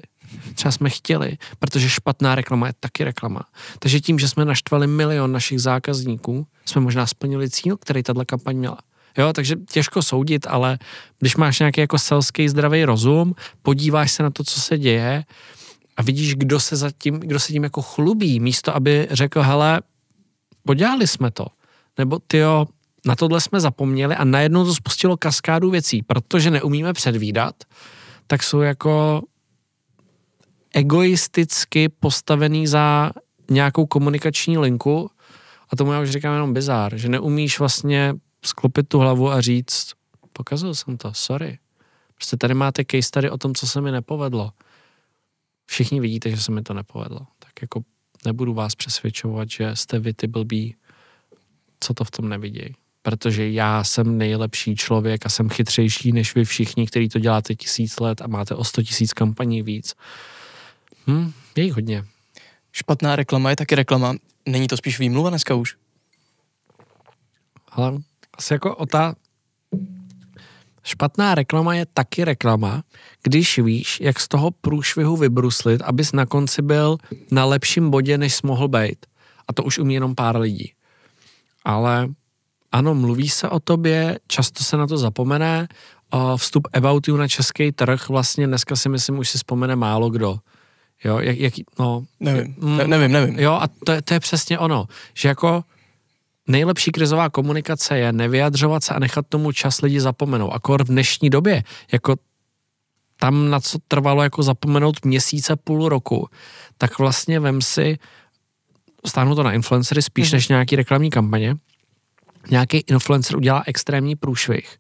třeba jsme chtěli, protože špatná reklama je taky reklama. Takže tím, že jsme naštvali milion našich zákazníků, jsme možná splnili cíl, který tato kampaň měla. Jo, takže těžko soudit, ale když máš nějaký jako selský zdravý rozum, podíváš se na to, co se děje a vidíš, kdo se, za tím, kdo se tím jako chlubí, místo aby řekl, hele, podělali jsme to. Nebo ty jo, na tohle jsme zapomněli a najednou to spustilo kaskádu věcí, protože neumíme předvídat, tak jsou jako egoisticky postavený za nějakou komunikační linku a tomu já už říkám jenom bizár, že neumíš vlastně sklopit tu hlavu a říct, pokazil jsem to, sorry. Prostě tady máte case tady o tom, co se mi nepovedlo. Všichni vidíte, že se mi to nepovedlo. Tak jako nebudu vás přesvědčovat, že jste vy ty blbí, co to v tom nevidí. Protože já jsem nejlepší člověk a jsem chytřejší než vy všichni, kteří to děláte tisíc let a máte o sto tisíc kampaní víc. Hmm, je jich hodně. Špatná reklama je taky reklama. Není to spíš výmluva dneska už? Ale asi jako otá... Špatná reklama je taky reklama, když víš, jak z toho průšvihu vybruslit, abys na konci byl na lepším bodě, než jsi mohl být. A to už umí jenom pár lidí. Ale ano, mluví se o tobě, často se na to zapomene. Vstup About You na český trh vlastně dneska si myslím už si vzpomene málo kdo. Jo, jak, jak no... Nevím, mm, ne, nevím, nevím. Jo, a to, to je přesně ono, že jako nejlepší krizová komunikace je nevyjadřovat se a nechat tomu čas lidi zapomenout. Akor v dnešní době, jako tam, na co trvalo jako zapomenout měsíce, půl roku, tak vlastně vem si, stáhnu to na influencery spíš hmm. než nějaký reklamní kampaně, nějaký influencer udělá extrémní průšvih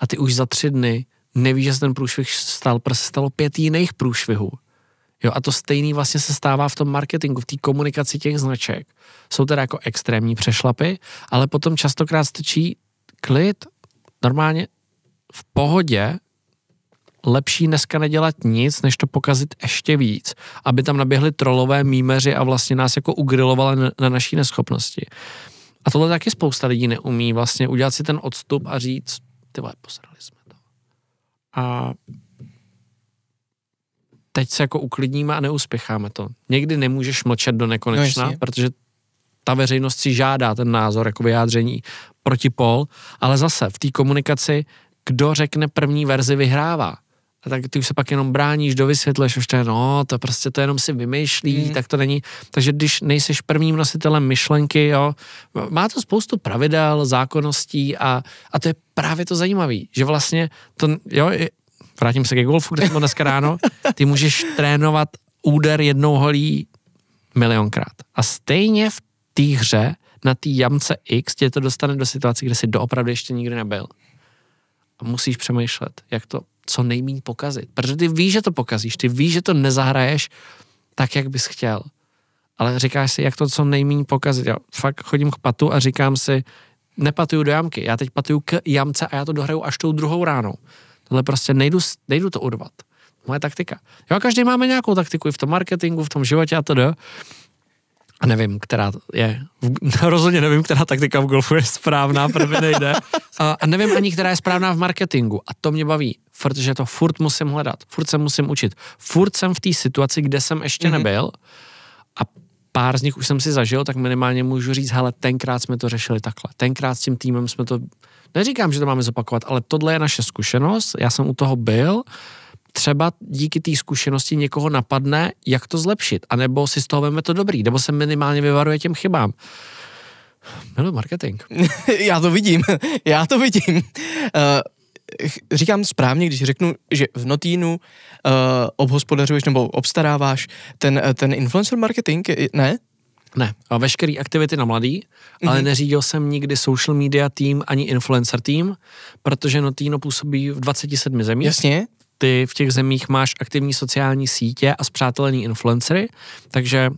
a ty už za tři dny nevíš, že ten průšvih stál, protože se stalo pět jiných průšvihů. Jo, a to stejný vlastně se stává v tom marketingu, v té komunikaci těch značek. Jsou teda jako extrémní přešlapy, ale potom častokrát stačí klid, normálně v pohodě, lepší dneska nedělat nic, než to pokazit ještě víc, aby tam naběhly trolové mýmeři a vlastně nás jako ugrilovali na naší neschopnosti. A tohle taky spousta lidí neumí vlastně udělat si ten odstup a říct, ty vole, posrali jsme to. A teď se jako uklidníme a neuspěcháme to. Někdy nemůžeš mlčet do nekonečna, no, protože ta veřejnost si žádá ten názor jako vyjádření proti pol ale zase v té komunikaci, kdo řekne první verzi, vyhrává. A tak ty už se pak jenom bráníš, dovysvětleš, už to je, no, to prostě to jenom si vymýšlí, mm. tak to není. Takže když nejseš prvním nositelem myšlenky, jo, má to spoustu pravidel, zákonností a, a to je právě to zajímavé, že vlastně to, jo, vrátím se ke golfu, kde jsem dneska ráno, ty můžeš trénovat úder jednou holí milionkrát. A stejně v té hře na té jamce X tě to dostane do situace, kde jsi doopravdy ještě nikdy nebyl. A musíš přemýšlet, jak to co nejméně pokazit. Protože ty víš, že to pokazíš, ty víš, že to nezahraješ tak, jak bys chtěl. Ale říkáš si, jak to co nejméně pokazit. Já fakt chodím k patu a říkám si, nepatuju do jamky, já teď patuju k jamce a já to dohraju až tou druhou ránou. Tohle prostě nejdu, nejdu to urvat. Moje taktika. Jo, a každý máme nějakou taktiku i v tom marketingu, v tom životě a to a nevím, která je, rozhodně nevím, která taktika v golfu je správná, první nejde. A, a nevím ani, která je správná v marketingu. A to mě baví, protože to furt musím hledat, furt se musím učit. Furt jsem v té situaci, kde jsem ještě mm-hmm. nebyl a pár z nich už jsem si zažil, tak minimálně můžu říct, hele, tenkrát jsme to řešili takhle. Tenkrát s tím týmem jsme to Neříkám, že to máme zopakovat, ale tohle je naše zkušenost, já jsem u toho byl, třeba díky té zkušenosti někoho napadne, jak to zlepšit, anebo si z toho veme to dobrý, nebo se minimálně vyvaruje těm chybám. Milu marketing. já to vidím, já to vidím. Uh říkám správně, když řeknu, že v Notínu uh, eh, obhospodařuješ nebo obstaráváš ten, eh, ten influencer marketing, ne? Ne, veškeré aktivity na mladý, mm-hmm. ale mhm. neřídil jsem nikdy social media tým ani influencer tým, protože Notino působí v 27 zemích. Jasně. Ty v těch zemích máš aktivní sociální sítě a zpřátelení influencery, takže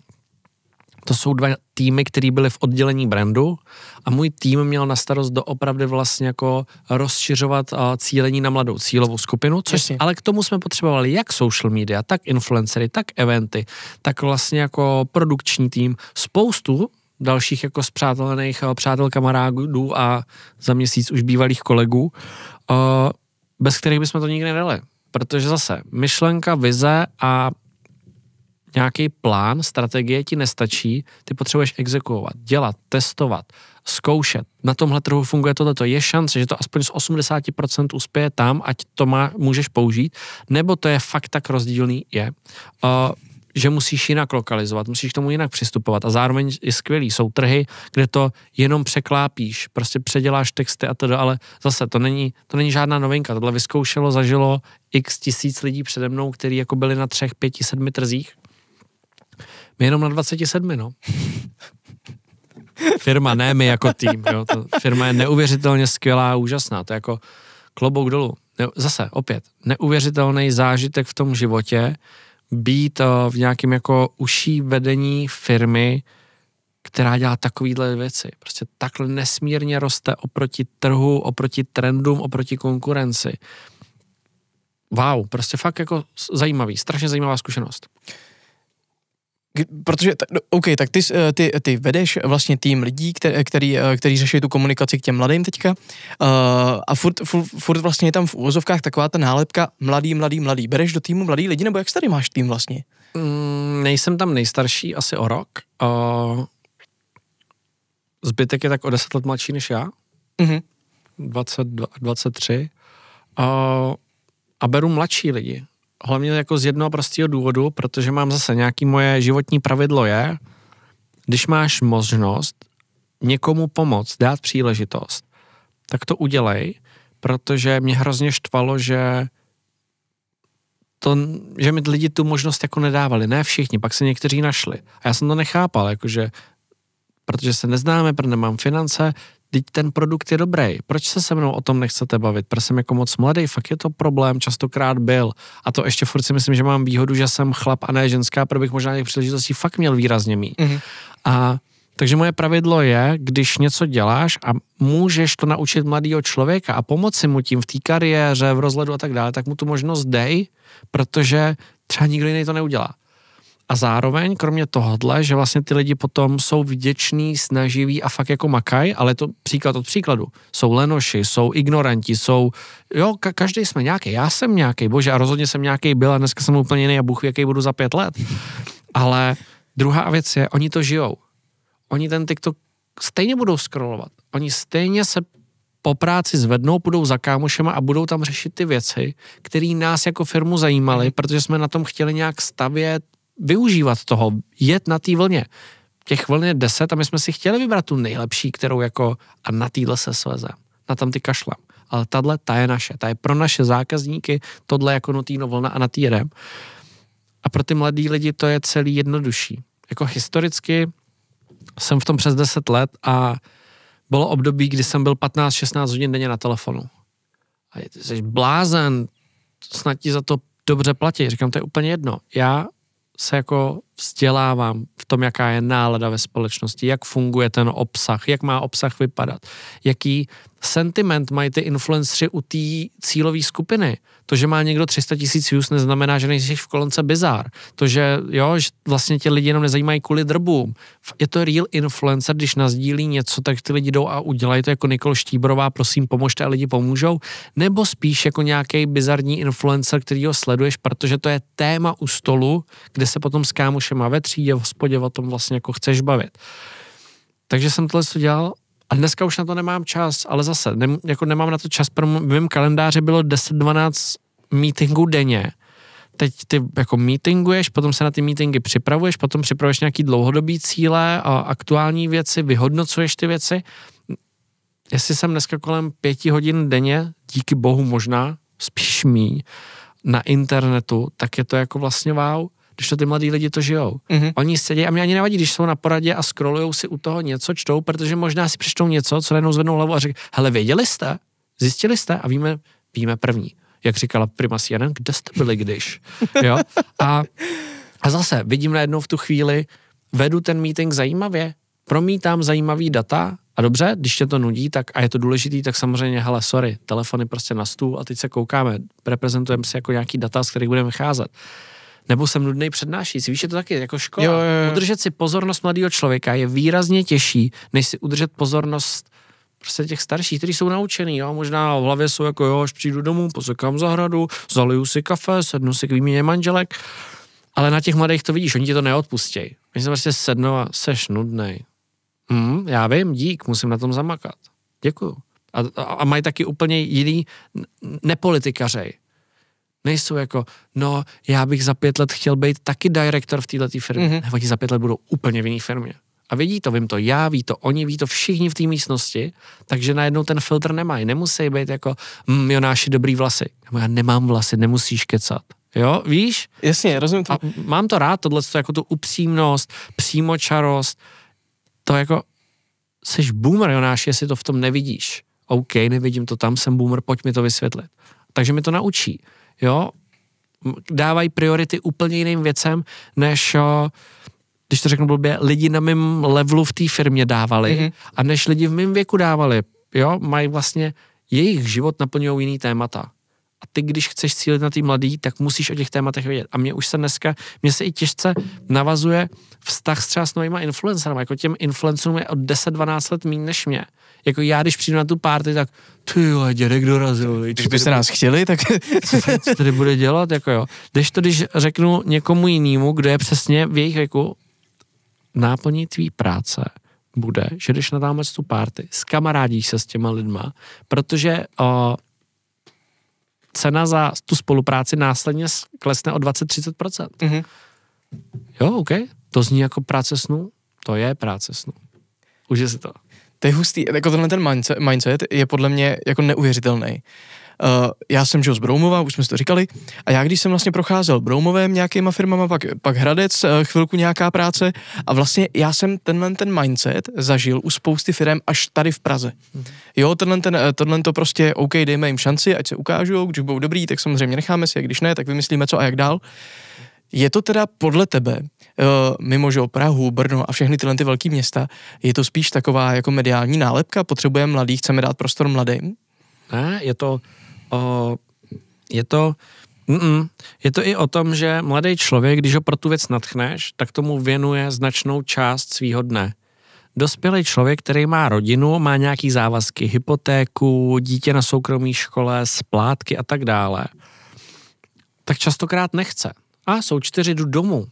to jsou dva týmy, které byly v oddělení brandu a můj tým měl na starost doopravdy vlastně jako rozšiřovat cílení na mladou cílovou skupinu, což, Jasně. ale k tomu jsme potřebovali jak social media, tak influencery, tak eventy, tak vlastně jako produkční tým, spoustu dalších jako zpřátelených přátel kamarádů a za měsíc už bývalých kolegů, bez kterých bychom to nikdy nedali. Protože zase myšlenka, vize a nějaký plán, strategie ti nestačí, ty potřebuješ exekuovat, dělat, testovat, zkoušet. Na tomhle trhu funguje to Je šance, že to aspoň z 80% uspěje tam, ať to má, můžeš použít, nebo to je fakt tak rozdílný je. Uh, že musíš jinak lokalizovat, musíš k tomu jinak přistupovat a zároveň i skvělý, jsou trhy, kde to jenom překlápíš, prostě předěláš texty a to, ale zase to není, to není žádná novinka, tohle vyzkoušelo, zažilo x tisíc lidí přede mnou, kteří jako byli na třech, pěti, sedmi trzích my jenom na 27, no. Firma, ne my jako tým. Jo. To, firma je neuvěřitelně skvělá a úžasná. To je jako klobouk dolů. zase, opět, neuvěřitelný zážitek v tom životě, být eh, v nějakém jako uší vedení firmy, která dělá takovýhle věci. Prostě takhle nesmírně roste oproti trhu, oproti trendům, oproti konkurenci. Wow, prostě fakt jako zajímavý, strašně zajímavá zkušenost protože, no, OK, tak ty, eh, ty, ty vedeš vlastně tým lidí, eh, který, který, eh, který řeší tu komunikaci k těm mladým teďka a furt, furt, furt vlastně je tam v úvozovkách taková ta nálepka mladý, mladý, mladý. Bereš do týmu mladý lidi, nebo jak starý máš tým vlastně? Mm, nejsem tam nejstarší, asi o rok. zbytek je tak o deset let mladší než já. Mm-hmm. 20, 23. a beru mladší lidi hlavně jako z jednoho prostého důvodu, protože mám zase nějaký moje životní pravidlo je, když máš možnost někomu pomoct, dát příležitost, tak to udělej, protože mě hrozně štvalo, že to, že mi lidi tu možnost jako nedávali, ne všichni, pak se někteří našli. A já jsem to nechápal, jakože, protože se neznáme, protože nemám finance, teď ten produkt je dobrý, proč se se mnou o tom nechcete bavit, Proč jsem jako moc mladý, fakt je to problém, častokrát byl. A to ještě furt si myslím, že mám výhodu, že jsem chlap a ne ženská, proto bych možná těch příležitostí fakt měl výrazně mít. Mm-hmm. A takže moje pravidlo je, když něco děláš a můžeš to naučit mladého člověka a pomoci mu tím v té kariéře, v rozhledu a tak dále, tak mu tu možnost dej, protože třeba nikdo jiný to neudělá. A zároveň, kromě tohohle, že vlastně ty lidi potom jsou vděční, snaživí a fakt jako makaj, ale to příklad od příkladu. Jsou lenoši, jsou ignoranti, jsou, jo, ka- každý jsme nějaký, já jsem nějaký, bože, a rozhodně jsem nějaký byl a dneska jsem úplně jiný a Bůh jaký budu za pět let. Ale druhá věc je, oni to žijou. Oni ten TikTok stejně budou scrollovat. Oni stejně se po práci zvednou, půjdou za kámošema a budou tam řešit ty věci, které nás jako firmu zajímaly, mhm. protože jsme na tom chtěli nějak stavět, využívat toho, jet na té vlně. Těch vln je deset a my jsme si chtěli vybrat tu nejlepší, kterou jako a na týhle se sveze, na tam ty kašla. Ale tahle, ta je naše, ta je pro naše zákazníky, tohle jako no vlna a na tý jedem. A pro ty mladí lidi to je celý jednodušší. Jako historicky jsem v tom přes 10 let a bylo období, kdy jsem byl 15-16 hodin denně na telefonu. A jsi blázen, snad ti za to dobře platí. Říkám, to je úplně jedno. Já se jako vzdělávám v tom, jaká je nálada ve společnosti, jak funguje ten obsah, jak má obsah vypadat, jaký sentiment mají ty influenceri u té cílové skupiny. To, že má někdo 300 tisíc views, neznamená, že nejsi v kolonce bizár. To, že, jo, že vlastně ti lidi jenom nezajímají kvůli drbům. Je to real influencer, když nazdílí něco, tak ty lidi jdou a udělají to jako Nikol Štíbrová, prosím, pomožte a lidi pomůžou. Nebo spíš jako nějaký bizarní influencer, který ho sleduješ, protože to je téma u stolu, kde se potom s kámošema ve třídě, v hospodě o tom vlastně jako chceš bavit. Takže jsem tohle co dělal a dneska už na to nemám čas, ale zase, nem, jako nemám na to čas, v mém kalendáři bylo 10-12 meetingů denně. Teď ty jako meetinguješ, potom se na ty meetingy připravuješ, potom připravuješ nějaký dlouhodobý cíle a aktuální věci, vyhodnocuješ ty věci. Jestli jsem dneska kolem pěti hodin denně, díky bohu možná, spíš mí, na internetu, tak je to jako vlastně wow když to ty mladí lidi to žijou. Mm-hmm. Oni sedí a mě ani nevadí, když jsou na poradě a scrollují si u toho něco, čtou, protože možná si přečtou něco, co najednou zvednou hlavu a řeknou, hele, věděli jste, zjistili jste a víme, víme první. Jak říkala Prima Siena, kde jste byli když? Jo? A, a zase vidím najednou v tu chvíli, vedu ten meeting zajímavě, promítám zajímavý data a dobře, když tě to nudí tak, a je to důležitý, tak samozřejmě, hele, sorry, telefony prostě na stůl a teď se koukáme, reprezentujeme si jako nějaký data, z kterých budeme vycházet nebo jsem nudný přednášící. Víš, je to taky jako škola. Jo, jo, jo. Udržet si pozornost mladého člověka je výrazně těžší, než si udržet pozornost prostě těch starších, kteří jsou naučený, jo, možná v hlavě jsou jako jo, až přijdu domů, posekám zahradu, zaliju si kafe, sednu si k výměně manželek, ale na těch mladých to vidíš, oni ti to neodpustějí. Oni se prostě sednou a seš nudnej. Hm, já vím, dík, musím na tom zamakat. Děkuju. A, a, a mají taky úplně jiný nepolitikařej. Nejsou jako, no, já bych za pět let chtěl být taky direktor v této firmě. Mm-hmm. Ne, oni za pět let budou úplně v jiné firmě. A vidí to, vím to já, ví to oni, ví to všichni v té místnosti, takže najednou ten filtr nemají. Nemusí být jako, mm, náši dobrý vlasy. Já nemám vlasy, nemusíš kecat. Jo, víš? Jasně, rozumím to. A mám to rád, tohle, jako tu upřímnost, přímočarost. To jako, seš boomer, Jonáš, jestli to v tom nevidíš. OK, nevidím to tam, jsem boomer, pojď mi to vysvětlit. Takže mi to naučí jo, dávají priority úplně jiným věcem, než když to řeknu blbě, lidi na mém levelu v té firmě dávali mm-hmm. a než lidi v mém věku dávali, jo, mají vlastně, jejich život naplňují jiný témata. A ty, když chceš cílit na ty mladý, tak musíš o těch tématech vědět. A mě už se dneska, mě se i těžce navazuje vztah s třeba s novýma influencerama. Jako těm influencerům je od 10-12 let méně než mě jako já, když přijdu na tu párty, tak ty jo, dědek dorazil. Víc, když byste nás chtěli, tak co, co tady bude dělat, jako jo. Když to, když řeknu někomu jinému, kdo je přesně v jejich věku, náplní tvý práce bude, že jdeš na tamhle tu párty, skamarádíš se s těma lidma, protože o, cena za tu spolupráci následně klesne o 20-30%. Mm-hmm. Jo, OK, to zní jako práce snu, to je práce snu. Už je si to. To je hustý. Jako tenhle ten mindset je podle mě jako neuvěřitelný. Uh, já jsem žil z Broumova, už jsme si to říkali, a já když jsem vlastně procházel Broumovem nějakýma firmama, pak, pak Hradec, uh, chvilku nějaká práce a vlastně já jsem tenhle ten mindset zažil u spousty firm až tady v Praze. Mhm. Jo, tenhle, ten, eh, tenhle to prostě, OK, dejme jim šanci, ať se ukážou, když budou dobrý, tak samozřejmě necháme si, a když ne, tak vymyslíme co a jak dál. Uh, je to teda podle tebe, eh, mimo že Prahu, Brno a všechny tyhle ty velké města, je to spíš taková jako mediální nálepka, potřebujeme mladý, chceme dát prostor mladým? Ne, je to, o, je to, Mm-mm. Je to i o tom, že mladý člověk, když ho pro tu věc natchneš, tak tomu věnuje značnou část svýho dne. Dospělý člověk, který má rodinu, má nějaký závazky, hypotéku, dítě na soukromé škole, splátky a tak dále, tak častokrát nechce a jsou čtyři jdu domů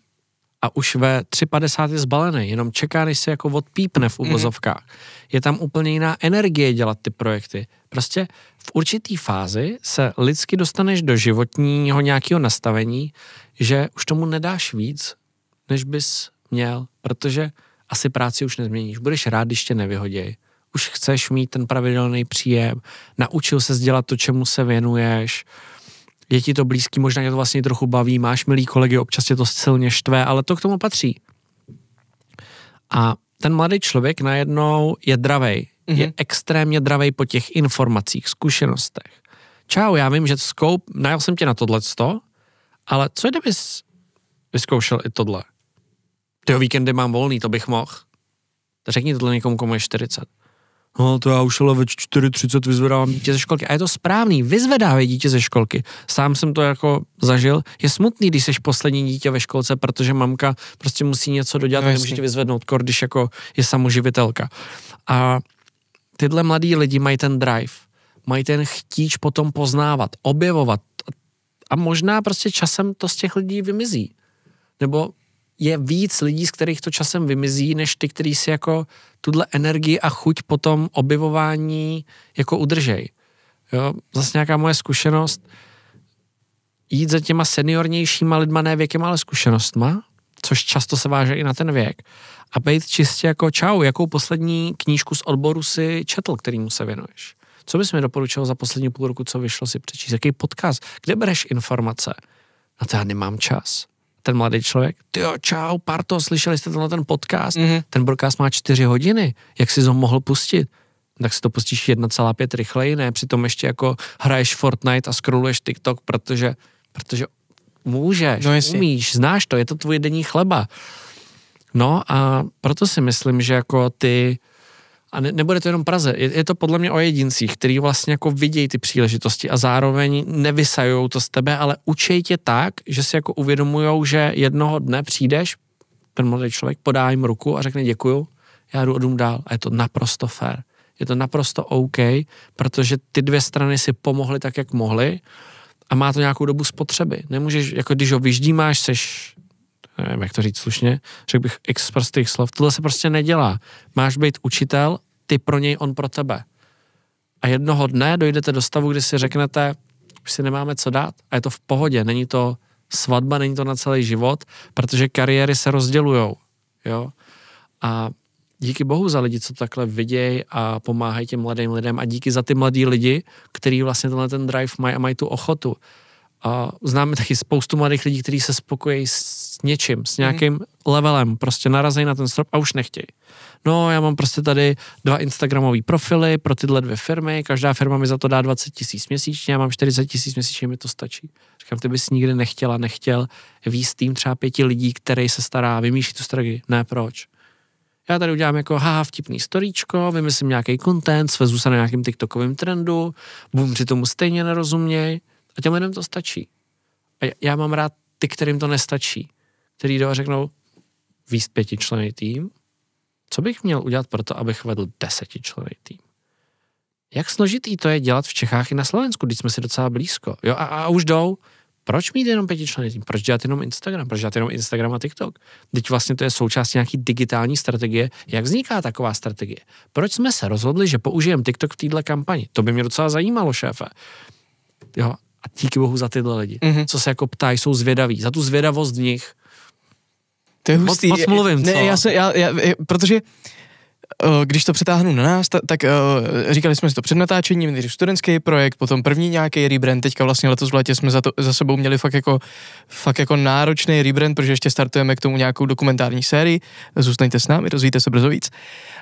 a už ve 3.50 je zbalený, jenom čeká, než se jako odpípne v mhm. uvozovkách. Mm-hmm. Je tam úplně jiná energie dělat ty projekty. Prostě v určitý fázi se lidsky dostaneš do životního nějakého nastavení, že už tomu nedáš víc, než bys měl, protože asi práci už nezměníš. Budeš rád, když tě nevyhoděj. Už chceš mít ten pravidelný příjem, naučil se dělat to, čemu se věnuješ, je ti to blízký, možná tě to vlastně trochu baví, máš milí kolegy, občas tě to silně štve, ale to k tomu patří. A ten mladý člověk najednou je dravej, mm-hmm. je mhm. extrémně dravej po těch informacích, zkušenostech. Čau, já vím, že skoup, najel jsem tě na tohleto, ale co kdybys vyzkoušel i tohle? tyho víkendy mám volný, to bych mohl. Řekni tohle někomu, komu je 40. No, to já už ale ve 4.30 vyzvedávám dítě ze školky. A je to správný, vyzvedávají dítě ze školky. Sám jsem to jako zažil. Je smutný, když jsi poslední dítě ve školce, protože mamka prostě musí něco dodělat no, a nemůže tě vyzvednout, kor, když jako je samoživitelka. A tyhle mladí lidi mají ten drive, mají ten chtíč potom poznávat, objevovat. A možná prostě časem to z těch lidí vymizí. Nebo je víc lidí, z kterých to časem vymizí, než ty, kteří si jako tuhle energii a chuť potom objevování jako udržej. Jo, zase nějaká moje zkušenost, jít za těma seniornějšíma lidma, ne věkem, ale zkušenostma, což často se váže i na ten věk. A být čistě jako čau, jakou poslední knížku z odboru si četl, kterýmu se věnuješ? Co bys mi doporučil za poslední půl roku, co vyšlo si přečíst? Jaký podcast? Kde bereš informace? Na no to já nemám čas ten mladý člověk, ty jo, čau, parto, slyšeli jste tenhle ten podcast, mm-hmm. ten podcast má čtyři hodiny, jak si ho mohl pustit? tak si to pustíš 1,5 rychleji, ne, přitom ještě jako hraješ Fortnite a scrolluješ TikTok, protože, protože můžeš, no umíš, znáš to, je to tvůj denní chleba. No a proto si myslím, že jako ty, uh, a ne, nebude to jenom Praze. Je, je to podle mě o jedincích, kteří vlastně jako vidějí ty příležitosti a zároveň nevysajou to z tebe, ale učej tě tak, že si jako uvědomujou, že jednoho dne přijdeš, ten mladý člověk podá jim ruku a řekne děkuju, já jdu odům dál. A je to naprosto fair, Je to naprosto OK, protože ty dvě strany si pomohly tak, jak mohly a má to nějakou dobu spotřeby. Nemůžeš, jako když ho vyždímáš, seš nevím, jak to říct slušně, řekl bych ex prostých slov, tohle se prostě nedělá. Máš být učitel ty pro něj, on pro tebe. A jednoho dne dojdete do stavu, kdy si řeknete, už si nemáme co dát a je to v pohodě, není to svatba, není to na celý život, protože kariéry se rozdělujou, jo. A díky bohu za lidi, co takhle vidějí a pomáhají těm mladým lidem a díky za ty mladí lidi, který vlastně tenhle ten drive mají a mají tu ochotu. A známe taky spoustu mladých lidí, kteří se spokojí s s něčím, s nějakým mm. levelem, prostě narazejí na ten strop a už nechtějí. No, já mám prostě tady dva Instagramové profily pro tyhle dvě firmy, každá firma mi za to dá 20 tisíc měsíčně, já mám 40 tisíc měsíčně, mi to stačí. Říkám, ty bys nikdy nechtěla, nechtěl víc tým třeba pěti lidí, který se stará, vymýšlí tu strategii. Ne, proč? já tady udělám jako haha vtipný storíčko, vymyslím nějaký content, svezu se na nějakým tiktokovým trendu, bum, při tomu stejně nerozuměj a těm lidem to stačí. A já mám rád ty, kterým to nestačí který jdou a řeknou, výst pětičlený tým, co bych měl udělat pro to, abych vedl desetičlený tým? Jak složitý to je dělat v Čechách i na Slovensku, když jsme si docela blízko. Jo, a, a už jdou, proč mít jenom pětičlený tým? Proč dělat jenom Instagram? Proč dělat jenom Instagram a TikTok? Teď vlastně to je součást nějaký digitální strategie. Jak vzniká taková strategie? Proč jsme se rozhodli, že použijeme TikTok v této kampani? To by mě docela zajímalo, šéfe. Jo, a díky bohu za tyhle lidi, mm-hmm. co se jako ptají, jsou zvědaví. Za tu zvědavost v nich to je hustý. Moc, moc mluvím, ne, Já se, já, já, protože Eh, když to přetáhnu na nás, ta, tak eh, říkali jsme si to před natáčením, když studentský projekt, potom první nějaký rebrand, teďka vlastně letos v letě jsme za, to, za sebou měli fakt jako, fakt jako náročný rebrand, protože ještě startujeme k tomu nějakou dokumentární sérii, zůstaňte s námi, dozvíte se brzo víc.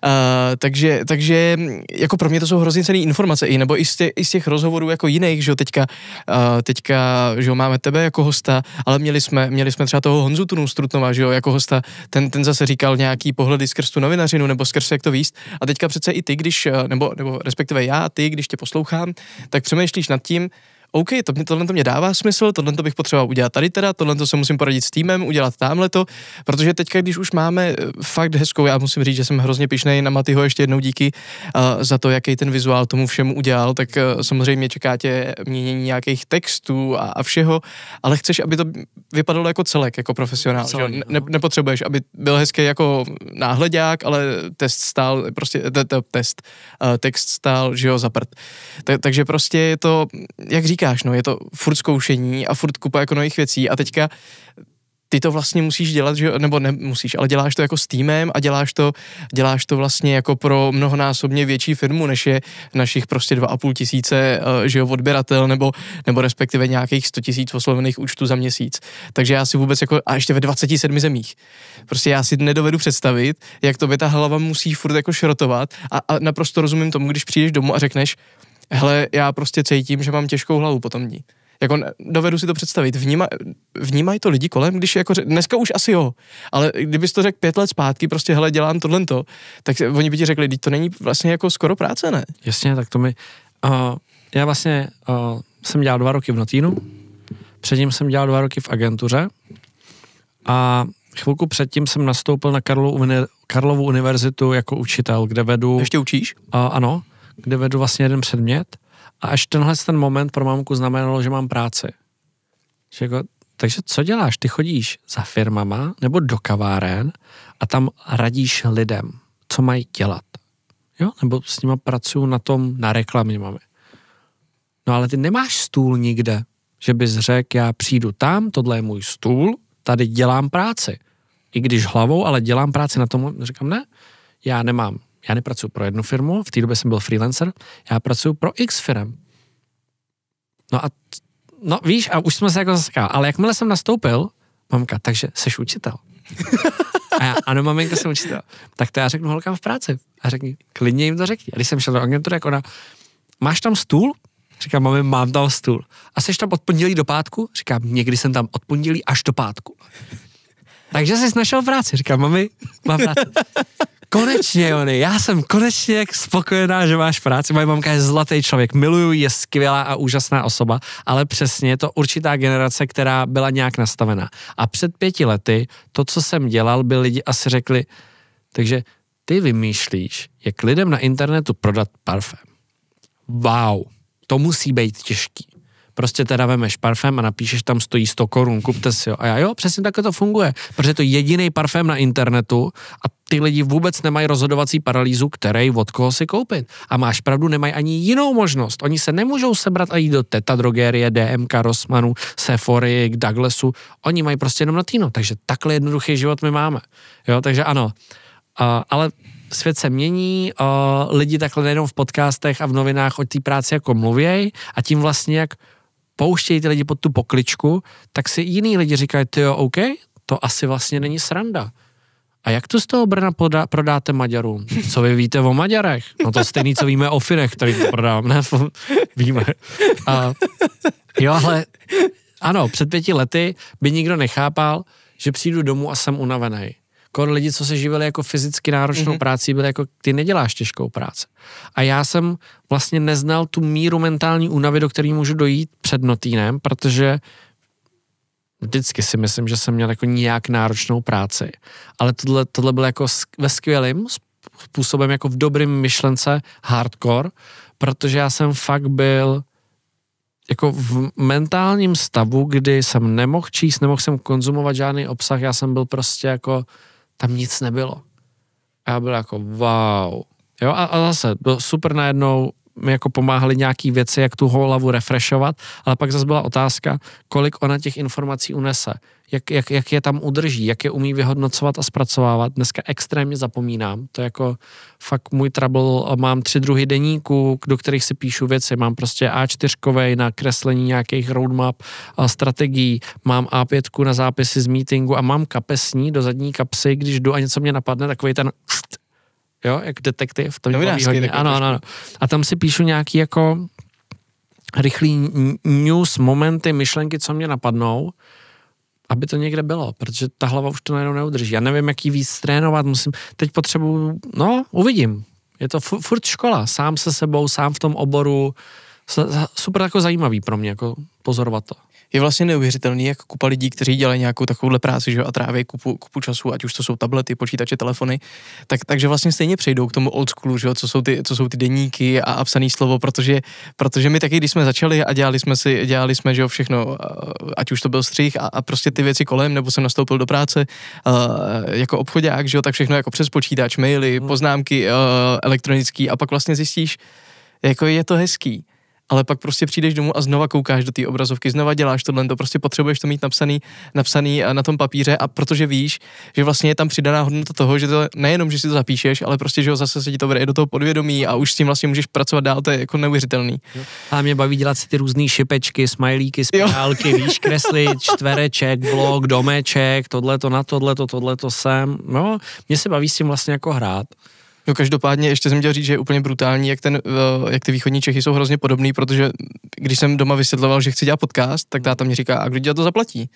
Uh, takže, takže jako pro mě to jsou hrozně cený informace, i nebo i z, tě, i z těch rozhovorů jako jiných, že jo, teďka, uh, teďka, že jo, máme tebe jako hosta, ale měli jsme, měli jsme třeba toho Honzu Tunu Strutnova, že jo, jako hosta, ten, ten zase říkal nějaký pohledy skrz tu novinařinu nebo skrz jak to výst. A teďka přece i ty, když, eh, nebo, nebo respektive já, ty, když tě poslouchám, tak přemýšlíš nad tím, OK, to mě, tohle to mě dává smysl, tohle to bych potřeboval udělat tady teda, tohle to se musím poradit s týmem, udělat tamhle to, protože teďka, když už máme eh, fakt hezkou, já musím říct, že jsem hrozně pišnej na Matyho ještě jednou díky uh, za to, jaký ten vizuál tomu všemu udělal, tak uh, samozřejmě čeká tě měnění nějakých textů a, a všeho, ale chceš, aby to vypadalo jako celek, jako profesionál. Celek, že? Ne, no. nepotřebuješ, aby byl hezký jako náhledák, ale test stál, prostě t, t, test, uh, text stál, že jo, zaprt. Ta, takže prostě je to, jak říkám, říkáš, no, je to furt zkoušení a furt kupa jako nových věcí a teďka ty to vlastně musíš dělat, že, nebo nemusíš, ale děláš to jako s týmem a děláš to, děláš to vlastně jako pro mnohonásobně větší firmu, než je našich prostě půl tisíce eh, že jo, odběratel nebo, nebo respektive nějakých 100 tisíc oslovených účtů za měsíc. Takže já si vůbec jako, a ještě ve 27 zemích. Prostě já si nedovedu představit, jak to by ta hlava musí furt jako šrotovat a, a naprosto rozumím tomu, když přijdeš domů a řekneš, hele, já prostě cítím, že mám těžkou hlavu potom dní. Jako dovedu si to představit. Vníma, vnímají to lidi kolem, když jako řek, dneska už asi jo, ale kdybys to řekl pět let zpátky, prostě hele, dělám tohle, tak oni by ti řekli, to není vlastně jako skoro práce, ne? Jasně, tak to mi... Uh, já vlastně uh, jsem dělal dva roky v Notínu, předtím jsem dělal dva roky v agentuře a chvilku předtím jsem nastoupil na Karlovu, Karlovu univerzitu jako učitel, kde vedu... Ještě učíš? Uh, ano kde vedu vlastně jeden předmět a až tenhle ten moment pro mamku znamenalo, že mám práci. Že jako, takže co děláš? Ty chodíš za firmama nebo do kaváren a tam radíš lidem, co mají dělat. Jo? Nebo s nima pracuju na tom, na reklamě máme. No ale ty nemáš stůl nikde, že bys řekl, já přijdu tam, tohle je můj stůl, tady dělám práci. I když hlavou, ale dělám práci na tom, říkám ne, já nemám já nepracuji pro jednu firmu, v té době jsem byl freelancer, já pracuji pro x firm. No a, no víš, a už jsme se jako zasekali, ale jakmile jsem nastoupil, mamka, takže jsi učitel. A já, ano, maminka, jsem učitel. Tak to já řeknu holkám v práci. A řekni, klidně jim to řekni. A když jsem šel do agentury, jak ona, máš tam stůl? Říkám, mami, mám tam stůl. A jsi tam od pondělí do pátku? Říkám, někdy jsem tam od pondělí až do pátku. Takže jsi našel práci. Říkám, mami, mám práci. konečně, Jony, já jsem konečně spokojená, že máš práci. Moje mamka je zlatý člověk, miluju, je skvělá a úžasná osoba, ale přesně je to určitá generace, která byla nějak nastavená. A před pěti lety to, co jsem dělal, by lidi asi řekli, takže ty vymýšlíš, jak lidem na internetu prodat parfém. Wow, to musí být těžký prostě teda vemeš parfém a napíšeš tam stojí 100 korun, kupte si ho. A já jo, přesně takhle to funguje, protože to je jediný parfém na internetu a ty lidi vůbec nemají rozhodovací paralýzu, který od koho si koupit. A máš pravdu, nemají ani jinou možnost. Oni se nemůžou sebrat a jít do Teta Drogerie, DMK, Rosmanu, Sephory, k Douglasu. Oni mají prostě jenom týno. Takže takhle jednoduchý život my máme. Jo, takže ano. Uh, ale svět se mění, uh, lidi takhle nejenom v podcastech a v novinách o té práci jako mluvěj a tím vlastně jak pouštějí ty lidi pod tu pokličku, tak si jiní lidi říkají, ty jo, OK, to asi vlastně není sranda. A jak to z toho Brna prodáte Maďarům? Co vy víte o Maďarech? No to stejný, co víme o Finech, který to prodám. Ne, víme. A, jo, ale ano, před pěti lety by nikdo nechápal, že přijdu domů a jsem unavený. Kor lidi, co se živili jako fyzicky náročnou mm-hmm. práci, byli jako, ty neděláš těžkou práci. A já jsem vlastně neznal tu míru mentální únavy, do které můžu dojít před notýnem, protože vždycky si myslím, že jsem měl jako nějak náročnou práci. Ale tohle, tohle bylo jako ve skvělým způsobem, jako v dobrým myšlence hardcore, protože já jsem fakt byl jako v mentálním stavu, kdy jsem nemohl číst, nemohl jsem konzumovat žádný obsah, já jsem byl prostě jako tam nic nebylo. A já byl jako wow. Jo, a, a zase, bylo super najednou, mi jako pomáhali nějaký věci, jak tu hlavu refreshovat, ale pak zase byla otázka, kolik ona těch informací unese jak, jak, jak je tam udrží, jak je umí vyhodnocovat a zpracovávat. Dneska extrémně zapomínám. To je jako fakt můj trouble. Mám tři druhy deníků, do kterých si píšu věci. Mám prostě A4 na kreslení nějakých roadmap a strategií, mám A5 na zápisy z meetingu a mám kapesní do zadní kapsy, když jdu a něco mě napadne, takový ten jo, jak detektiv, to mě Ano, ano, ano. A tam si píšu nějaký jako rychlý news, momenty, myšlenky, co mě napadnou aby to někde bylo, protože ta hlava už to najednou neudrží. Já nevím, jaký víc trénovat, musím, teď potřebuju, no, uvidím. Je to fu- furt škola, sám se sebou, sám v tom oboru, super jako zajímavý pro mě, jako pozorovat to je vlastně neuvěřitelný, jak kupa lidí, kteří dělají nějakou takovouhle práci že, a tráví kupu, kupu času, ať už to jsou tablety, počítače, telefony, tak, takže vlastně stejně přejdou k tomu old schoolu, že, co, jsou ty, co jsou ty deníky a, a psaný slovo, protože, protože my taky, když jsme začali a dělali jsme si, dělali jsme, že všechno, eh, ať už to byl střih a, a prostě ty věci kolem, nebo jsem nastoupil do práce a, eh, jako obchodák, že tak všechno jako přes počítač, maily, hmm. poznámky eh, elektronické a pak vlastně zjistíš, jako je to hezký ale pak prostě přijdeš domů a znova koukáš do té obrazovky, znova děláš tohle, to prostě potřebuješ to mít napsaný, napsaný eh, na tom papíře a protože víš, že vlastně je tam přidaná hodnota toho, že to nejenom, že si to zapíšeš, ale prostě, že ho zase se ti to vede do toho podvědomí a už s tím vlastně můžeš pracovat dál, to je jako neuvěřitelný. A mě baví dělat si ty různé šipečky, smajlíky, spirálky, víš, kreslit, čtvereček, blok, domeček, tohle to na tohle to, tohle to sem. No, mě se baví s tím vlastně jako hrát. No každopádně ještě jsem chtěl říct, že je úplně brutální, jak, ten, eh, jak ty východní Čechy jsou hrozně podobný, protože když jsem doma vysvětloval, že chci dělat podcast, tak táta mě říká, a kdo dělat to zaplatí?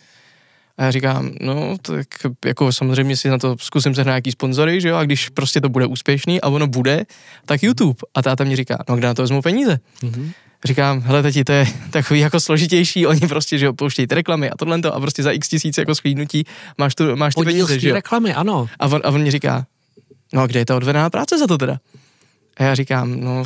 A já říkám, no, tak jako samozřejmě si na to zkusím sehnat nějaký sponzory, že jo, a když prostě to bude úspěšný a ono bude, tak YouTube. A táta mě říká, no, kde na to vezmu peníze? Mm-hmm. Říkám, hele, tati, to je takový jako složitější, oni prostě, že jo, pouštějí ty reklamy a tohle a prostě za x tisíc jako schlídnutí máš tu, máš ty Podíl peníze, že jo. reklamy, ano. A on, a on mě říká, no a kde je ta odvedená práce za to teda? A já říkám, no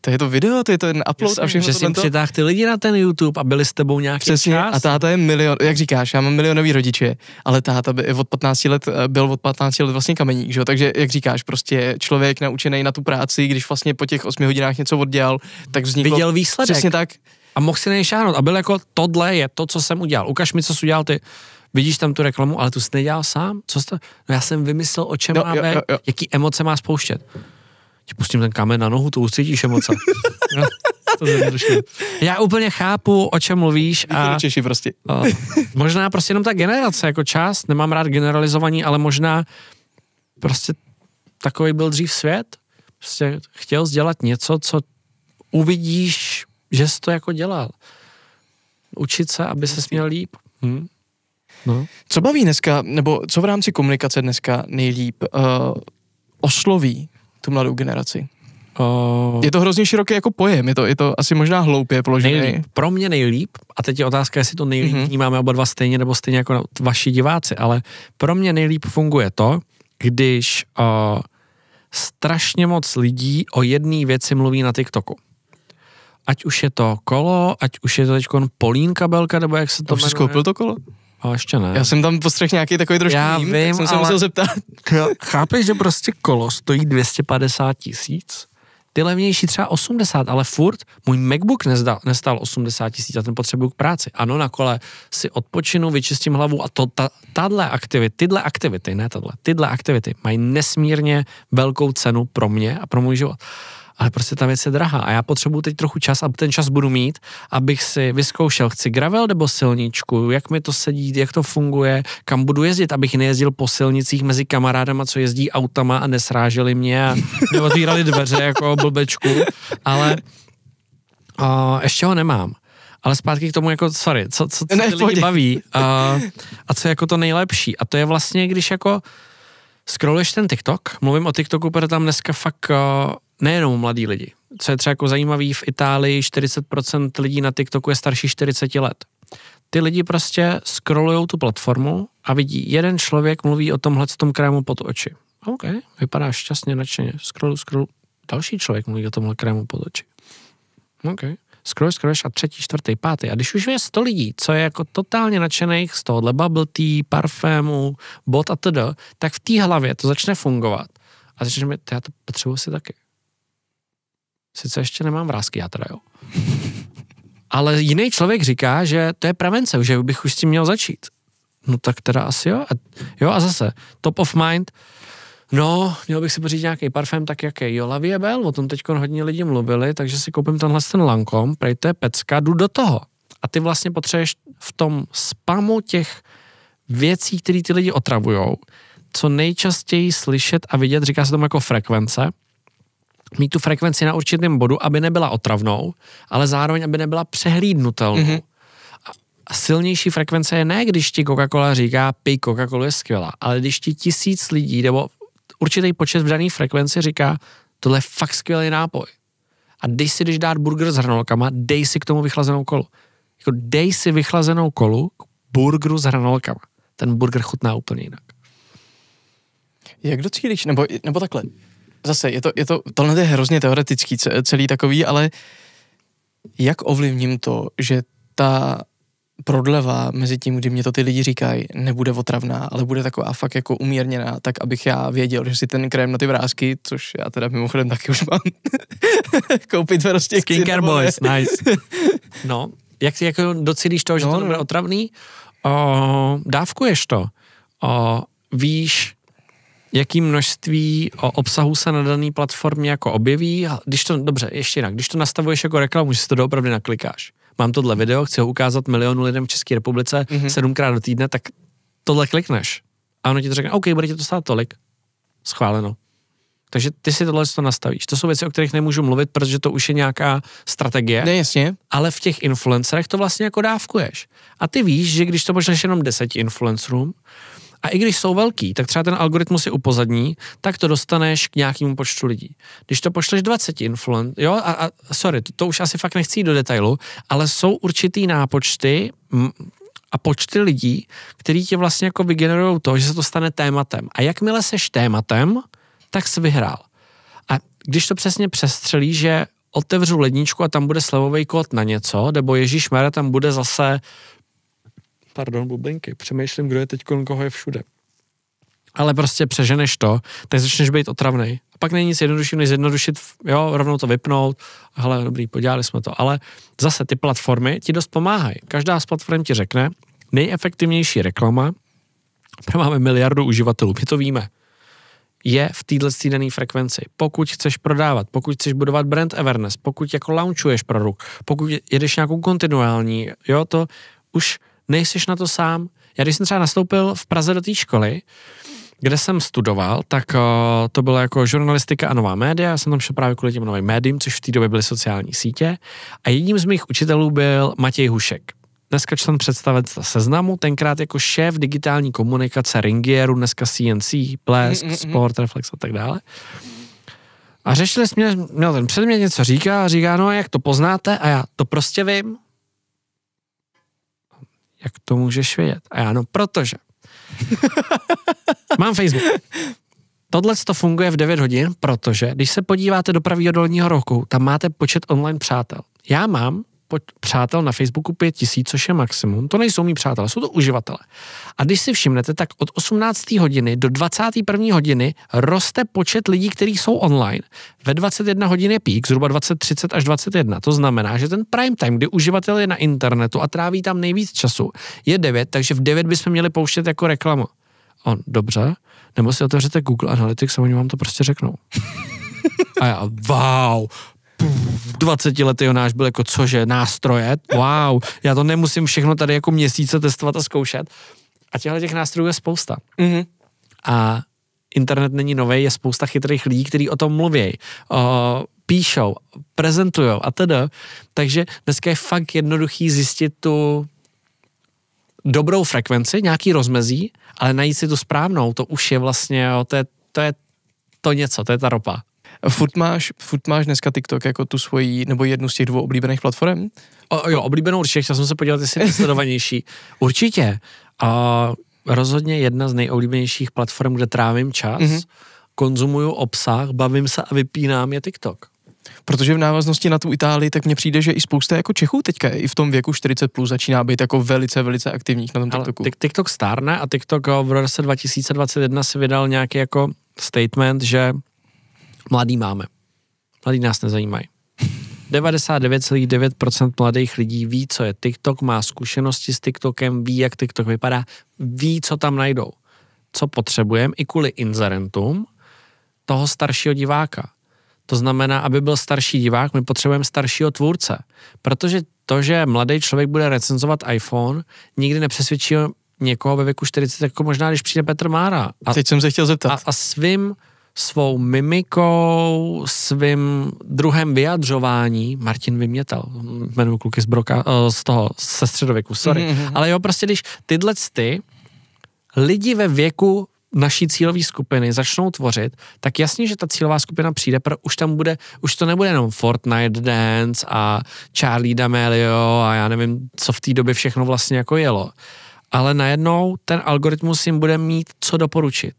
to je to video, to je to jeden upload Jasně, a všechno Že jsi přitáhl ty lidi na ten YouTube a byli s tebou nějaký Přesně, čas. a táta je milion, jak říkáš, já mám milionový rodiče, ale táta by od 15 let, eh, byl od 15 let vlastně kameník, že jo? takže jak říkáš, prostě člověk naučený na tu práci, když vlastně po těch 8 hodinách něco oddělal, tak vzniklo... Viděl výsledek. Přesně tak. A mohl si nejšáhnout a byl jako, tohle je to, co jsem udělal, ukaž mi, co jsi udělal ty vidíš tam tu reklamu, ale tu jsi nedělal sám. Co jsi to? No já jsem vymyslel, o čem jo, máme, jo, jo, jo. jaký emoce má spouštět. Ti pustím ten kamen na nohu, to ucítíš emoce. no, to já úplně chápu, o čem mluvíš. A, Češi prostě. a, možná prostě jenom ta generace jako část, nemám rád generalizovaní, ale možná prostě takový byl dřív svět. Prostě chtěl dělat něco, co uvidíš, že jsi to jako dělal. Učit se, aby se směl líp. Hm? No. Co baví dneska, nebo co v rámci komunikace dneska nejlíp uh, osloví tu mladou generaci? Uh, je to hrozně široký jako pojem, je to, je to asi možná hloupě položené. Nejlíp, pro mě nejlíp, a teď je otázka, jestli to nejlíp mm-hmm. vnímáme oba dva stejně, nebo stejně jako vaši diváci, ale pro mě nejlíp funguje to, když uh, strašně moc lidí o jedné věci mluví na TikToku. Ať už je to kolo, ať už je to teď polín Belka, nebo jak se to A už koupil to kolo? A ještě ne. Já jsem tam postřeh nějaký takový trošku Já vím, tak jsem ale... musel zeptat. Chápeš, že prostě kolo stojí 250 tisíc? Ty levnější třeba 80, ale furt můj MacBook nezdal, nestál 80 tisíc a ten potřebuju k práci. Ano, na kole si odpočinu, vyčistím hlavu a to, ta, tahle aktivity, tyhle aktivity, ne tahle, tyhle aktivity mají nesmírně velkou cenu pro mě a pro můj život ale prostě ta věc je drahá a já potřebuju teď trochu čas a ten čas budu mít, abych si vyzkoušel, chci gravel nebo silničku, jak mi to sedí, jak to funguje, kam budu jezdit, abych nejezdil po silnicích mezi kamarádama, co jezdí autama a nesráželi mě a neotvírali dveře jako blbečku, ale uh, ještě ho nemám. Ale zpátky k tomu, jako, sorry, co, co co ne, lidi baví uh, a co je jako to nejlepší. A to je vlastně, když jako Scrolluješ ten TikTok? Mluvím o TikToku, protože tam dneska fakt uh, nejenom mladí lidi. Co je třeba jako zajímavý, v Itálii 40% lidí na TikToku je starší 40 let. Ty lidi prostě scrollují tu platformu a vidí, jeden člověk mluví o tomhle tom krému pod oči. OK, vypadá šťastně, nadšeně. Scroll, scroll. Další člověk mluví o tomhle krému pod oči. OK scrolluješ, scrolluješ a třetí, čtvrtý, pátý. A když už je sto lidí, co je jako totálně nadšených z tohohle bubble tea, parfému, bot a td., tak v té hlavě to začne fungovat. A začne mi, já to potřebuji si taky. Sice ještě nemám vrázky, já teda jo. Ale jiný člověk říká, že to je prevence, že bych už s tím měl začít. No tak teda asi jo. A, jo a zase, top of mind, No, měl bych si pořídit nějaký parfém, tak jaký? Jo, Lavie Bell, o tom teď hodně lidí mluvili, takže si koupím tenhle ten lankom. prejte pecka, jdu do toho. A ty vlastně potřebuješ v tom spamu těch věcí, které ty lidi otravujou, co nejčastěji slyšet a vidět, říká se tomu jako frekvence, mít tu frekvenci na určitém bodu, aby nebyla otravnou, ale zároveň, aby nebyla přehlídnutelnou. Mm-hmm. A silnější frekvence je ne, když ti Coca-Cola říká, pij Coca-Cola je skvělá, ale když ti tisíc lidí nebo určitý počet v dané frekvenci říká, tohle je fakt skvělý nápoj. A dej si, když dát burger s hranolkama, dej si k tomu vychlazenou kolu. Jako dej si vychlazenou kolu k burgeru s hranolkama. Ten burger chutná úplně jinak. Jak docílíš, nebo, nebo takhle, zase, je to, je to, tohle je hrozně teoretický celý takový, ale jak ovlivním to, že ta prodleva mezi tím, kdy mě to ty lidi říkají, nebude otravná, ale bude taková fakt jako umírněná, tak abych já věděl, že si ten krém na ty vrázky, což já teda mimochodem taky už mám, koupit prostě. Skincare chci, boys, nice. No, jak si jako docílíš toho, že no, to no, bude no. otravný? O, dávkuješ to. O, víš, jaký množství o obsahu se na dané platformě jako objeví. Když to, dobře, ještě jinak, když to nastavuješ jako reklamu, že si to doopravdy naklikáš mám tohle video, chci ho ukázat milionu lidem v České republice mm-hmm. sedmkrát do týdne, tak tohle klikneš. A ono ti to řekne, OK, bude ti to stát tolik. Schváleno. Takže ty si tohle to nastavíš. To jsou věci, o kterých nemůžu mluvit, protože to už je nějaká strategie. Ne, jasně. Ale v těch influencerech to vlastně jako dávkuješ. A ty víš, že když to pošleš jenom deseti influencerům, a i když jsou velký, tak třeba ten algoritmus je upozadní, tak to dostaneš k nějakému počtu lidí. Když to pošleš 20 influent, jo, a, a sorry, to, to už asi fakt nechci jít do detailu, ale jsou určitý nápočty, a počty lidí, který tě vlastně jako vygenerují to, že se to stane tématem. A jakmile seš tématem, tak jsi vyhrál. A když to přesně přestřelí, že otevřu ledničku a tam bude slevový kód na něco, nebo Ježíš Mare, tam bude zase pardon, bublinky. Přemýšlím, kdo je teď, koho je všude. Ale prostě přeženeš to, tak začneš být otravný A pak není nic jednoduššího, než zjednodušit, jo, rovnou to vypnout. Hele, dobrý, podělali jsme to. Ale zase ty platformy ti dost pomáhají. Každá z platform ti řekne, nejefektivnější reklama, máme miliardu uživatelů, my to víme je v téhle dané frekvenci. Pokud chceš prodávat, pokud chceš budovat brand awareness, pokud jako launchuješ produkt, pokud jedeš nějakou kontinuální, jo, to už nejsiš na to sám. Já když jsem třeba nastoupil v Praze do té školy, kde jsem studoval, tak eh, to bylo jako žurnalistika a nová média. Já jsem tam šel právě kvůli těm novým médiím, což v té době byly sociální sítě. A jedním z mých učitelů byl Matěj Hušek. Dneska člen představec seznamu, tenkrát jako šéf digitální komunikace Ringieru, dneska CNC, Plesk, mm, mm, mm, Sport, Reflex a tak dále. A řešili jsme, měl ten předmět něco říká říká, no a jak to poznáte? A já to prostě vím, jak to můžeš vědět? A já, no protože. Mám Facebook. Tohle to funguje v 9 hodin, protože když se podíváte do pravého dolního roku, tam máte počet online přátel. Já mám přátel na Facebooku 5000, což je maximum. To nejsou mý přátelé, jsou to uživatelé. A když si všimnete, tak od 18. hodiny do 21. hodiny roste počet lidí, kteří jsou online. Ve 21 hodině je pík, zhruba 20.30 až 21. To znamená, že ten prime time, kdy uživatel je na internetu a tráví tam nejvíc času, je 9, takže v 9 bychom měli pouštět jako reklamu. On, dobře, nebo si otevřete Google Analytics a oni vám to prostě řeknou. A já, wow, 20 lety Jonáš byl jako cože, nástroje, wow, já to nemusím všechno tady jako měsíce testovat a zkoušet. A těchto těch nástrojů je spousta. Mm-hmm. A internet není nový, je spousta chytrých lidí, kteří o tom mluví, o, píšou, prezentují a teda, Takže dneska je fakt jednoduchý zjistit tu dobrou frekvenci, nějaký rozmezí, ale najít si tu správnou, to už je vlastně, jo, to, je, to je to něco, to je ta ropa. Furt máš, furt máš dneska TikTok jako tu svoji, nebo jednu z těch dvou oblíbených platform? O, jo, oblíbenou určitě, chtěl jsem se podívat, jestli je sledovanější. Určitě. A rozhodně jedna z nejoblíbenějších platform, kde trávím čas, mm-hmm. konzumuju obsah, bavím se a vypínám je TikTok. Protože v návaznosti na tu Itálii, tak mně přijde, že i spousta jako Čechů teďka i v tom věku 40 plus začíná být jako velice, velice aktivních na tom TikToku. TikTok stárne a TikTok eh, v roce 2021 si vydal nějaký jako statement, že Mladý máme. Mladí nás nezajímají. 99,9% mladých lidí ví, co je TikTok, má zkušenosti s TikTokem, ví, jak TikTok vypadá, ví, co tam najdou. Co potřebujeme i kvůli inzerentům toho staršího diváka. To znamená, aby byl starší divák, my potřebujeme staršího tvůrce. Protože to, že mladý člověk bude recenzovat iPhone, nikdy nepřesvědčí někoho ve věku 40, jako možná, když přijde Petr Mára. A, Teď jsem se chtěl zeptat. A, a svým svou mimikou, svým druhem vyjadřování, Martin vymětal, jmenuji kluky z, broka, eh, z toho, se středověku, sorry, mm-hmm. ale jo, prostě když tyhle ty lidi ve věku naší cílové skupiny začnou tvořit, tak jasně, že ta cílová skupina přijde, pro, už tam bude, už to nebude jenom Fortnite Dance a Charlie D'Amelio a já nevím, co v té době všechno vlastně jako jelo. Ale najednou ten algoritmus jim bude mít co doporučit.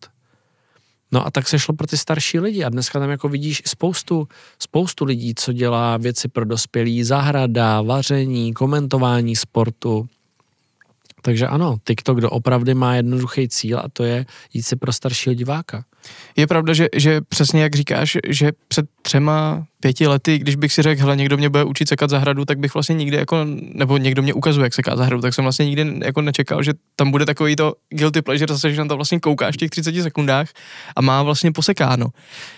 No a tak se šlo pro ty starší lidi a dneska tam jako vidíš spoustu, spoustu lidí, co dělá věci pro dospělí, zahrada, vaření, komentování sportu, takže ano, TikTok doopravdy má jednoduchý cíl a to je jít si pro staršího diváka. Je pravda, že, že přesně jak říkáš, že před třema, pěti lety, když bych si řekl, hele, někdo mě bude učit sekat zahradu, tak bych vlastně nikdy jako, nebo někdo mě ukazuje, jak seká zahradu, tak jsem vlastně nikdy jako nečekal, že tam bude takový to guilty pleasure, zase, že na to vlastně koukáš v těch 30 sekundách a má vlastně posekáno.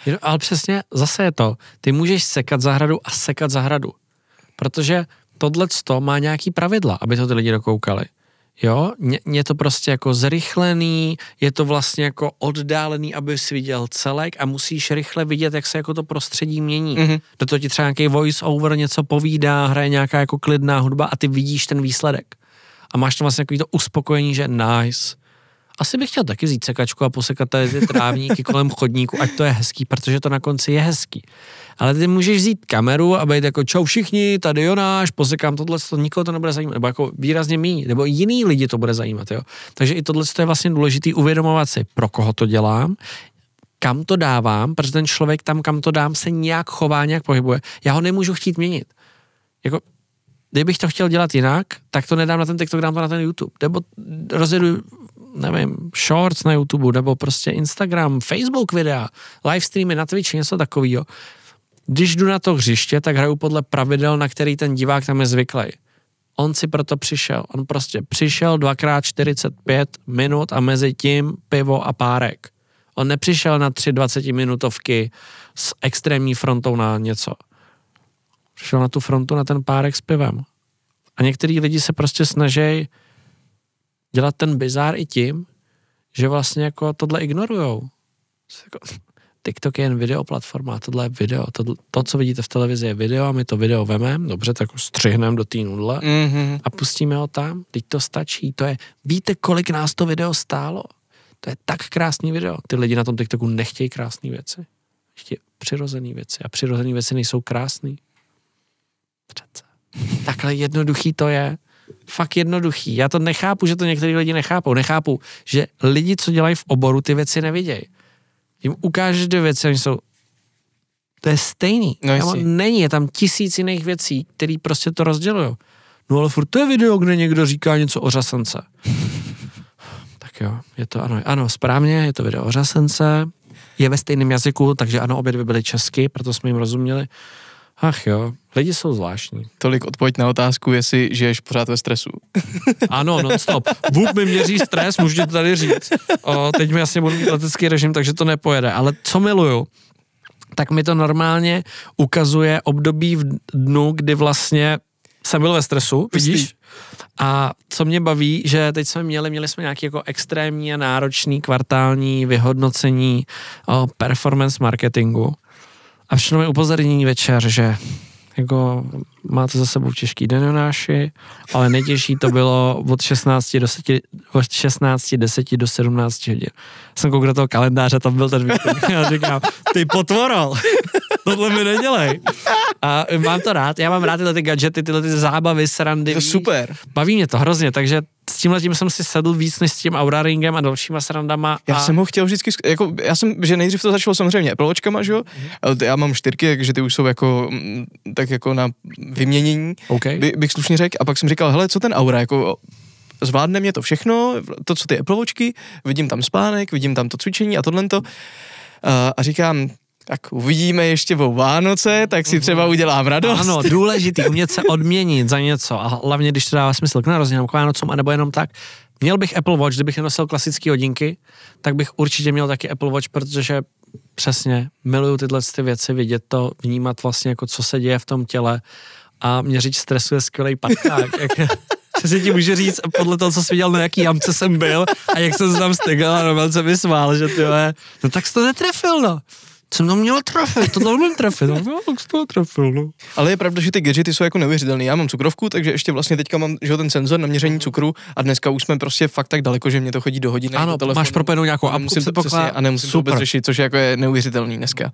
No, ale přesně zase je to, ty můžeš sekat zahradu a sekat zahradu, protože tohle má nějaký pravidla, aby to ty lidi dokoukali. Jo, je to prostě jako zrychlený, je to vlastně jako oddálený, aby si viděl celek a musíš rychle vidět, jak se jako to prostředí mění. Mm-hmm. Do toho ti třeba nějaký voice over něco povídá, hraje nějaká jako klidná hudba a ty vidíš ten výsledek. A máš to vlastně jako to uspokojení, že nice, asi bych chtěl taky vzít sekačku a posekat tady ty trávníky kolem chodníku, ať to je hezký, protože to na konci je hezký. Ale ty můžeš vzít kameru a být jako čau všichni, tady Jonáš, posekám tohle, to nikoho to nebude zajímat, nebo jako výrazně mý, nebo jiný lidi to bude zajímat, jo. Takže i tohle je vlastně důležitý uvědomovat si, pro koho to dělám, kam to dávám, protože ten člověk tam, kam to dám, se nějak chová, nějak pohybuje. Já ho nemůžu chtít měnit. Jako, kdybych to chtěl dělat jinak, tak to nedám na ten TikTok, dám to na ten YouTube. Nebo rozjedu nevím, shorts na YouTube nebo prostě Instagram, Facebook videa, live streamy na Twitch, něco takového. Když jdu na to hřiště, tak hraju podle pravidel, na který ten divák tam je zvyklý. On si proto přišel. On prostě přišel dvakrát 45 minut a mezi tím pivo a párek. On nepřišel na 3 minutovky s extrémní frontou na něco. Přišel na tu frontu na ten párek s pivem. A některý lidi se prostě snaží dělat ten bizár i tím, že vlastně jako tohle ignorujou. Jako, TikTok je jen videoplatforma, tohle je video. To, to, co vidíte v televizi, je video a my to video vememe, dobře, tak ho střihneme do té nudle mm-hmm. a pustíme ho tam. Teď to stačí. To je, víte, kolik nás to video stálo? To je tak krásný video. Ty lidi na tom TikToku nechtějí krásné věci. Chtějí přirozené věci. A přirozené věci nejsou krásné. Přece. Takhle jednoduchý to je fakt jednoduchý. Já to nechápu, že to některý lidi nechápou. Nechápu, že lidi, co dělají v oboru, ty věci nevidějí. Jim ukážeš dvě věci, oni jsou to je stejný. No tam není, je tam tisíc jiných věcí, které prostě to rozdělují. No ale furt to je video, kde někdo říká něco o řasence. tak jo, je to ano, ano, správně, je to video o řasence, je ve stejném jazyku, takže ano, obě dvě byly česky, proto jsme jim rozuměli. Ach jo, lidi jsou zvláštní. Tolik odpověď na otázku, jestli žiješ pořád ve stresu. ano, non stop. Vůb mi měří stres, můžu to tady říct. O, teď mi jasně budu mít letecký režim, takže to nepojede. Ale co miluju, tak mi to normálně ukazuje období v dnu, kdy vlastně jsem byl ve stresu, vidíš? A co mě baví, že teď jsme měli, měli jsme nějaký jako extrémní a náročný kvartální vyhodnocení o performance marketingu a přišlo mi upozornění večer, že jako máte za sebou těžký den náši, ale nejtěžší to bylo od 16 do 10, od 16, 10 do 17 hodin. Jsem koukal do toho kalendáře, tam byl ten výkon. Já říkám, ty potvoral tohle mi nedělej. A mám to rád, já mám rád tyhle ty gadgety, tyhle ty zábavy, srandy. To super. Baví mě to hrozně, takže s tímhle tím jsem si sedl víc než s tím Aura Ringem a dalšíma srandama. A... Já jsem ho chtěl vždycky, jako, já jsem, že nejdřív to začalo samozřejmě pločkama, že jo? Mm. Já mám čtyřky, takže ty už jsou jako, mm, tak jako na vyměnění, okay. by, bych slušně řekl. A pak jsem říkal, hele, co ten Aura, jako zvládne mě to všechno, to, co ty Appleočky, vidím tam spánek, vidím tam to cvičení a tohle to. A říkám, tak uvidíme ještě vo Vánoce, tak si třeba mhm. udělám radost. Ano, důležitý, umět se odměnit za něco a hlavně, když to dává smysl k narozeninám, k Vánocům, anebo jenom tak. Měl bych Apple Watch, kdybych nosil klasické hodinky, tak bych určitě měl taky Apple Watch, protože přesně miluju tyhle ty věci, vidět to, vnímat vlastně jako co se děje v tom těle a měřit stresu je skvělý patkák. jak, si ti může říct podle toho, co jsi viděl, na jaký jamce jsem byl a jak jsem se tam stegal a Roman se mi smál, že ty no tak jsi to netrefil, no jsem to měl trafit, to neumím trafit, no, no tak to trefil, no. Ale je pravda, že ty gadgety jsou jako neuvěřitelné. Já mám cukrovku, takže ještě vlastně teďka mám že ten senzor na měření cukru a dneska už jsme prostě fakt tak daleko, že mě to chodí do hodiny. Jako ano, do telefonu, máš propojenou nějakou a musím to přesně, a nemusím super. to vůbec řešit, což je jako je neuvěřitelný dneska.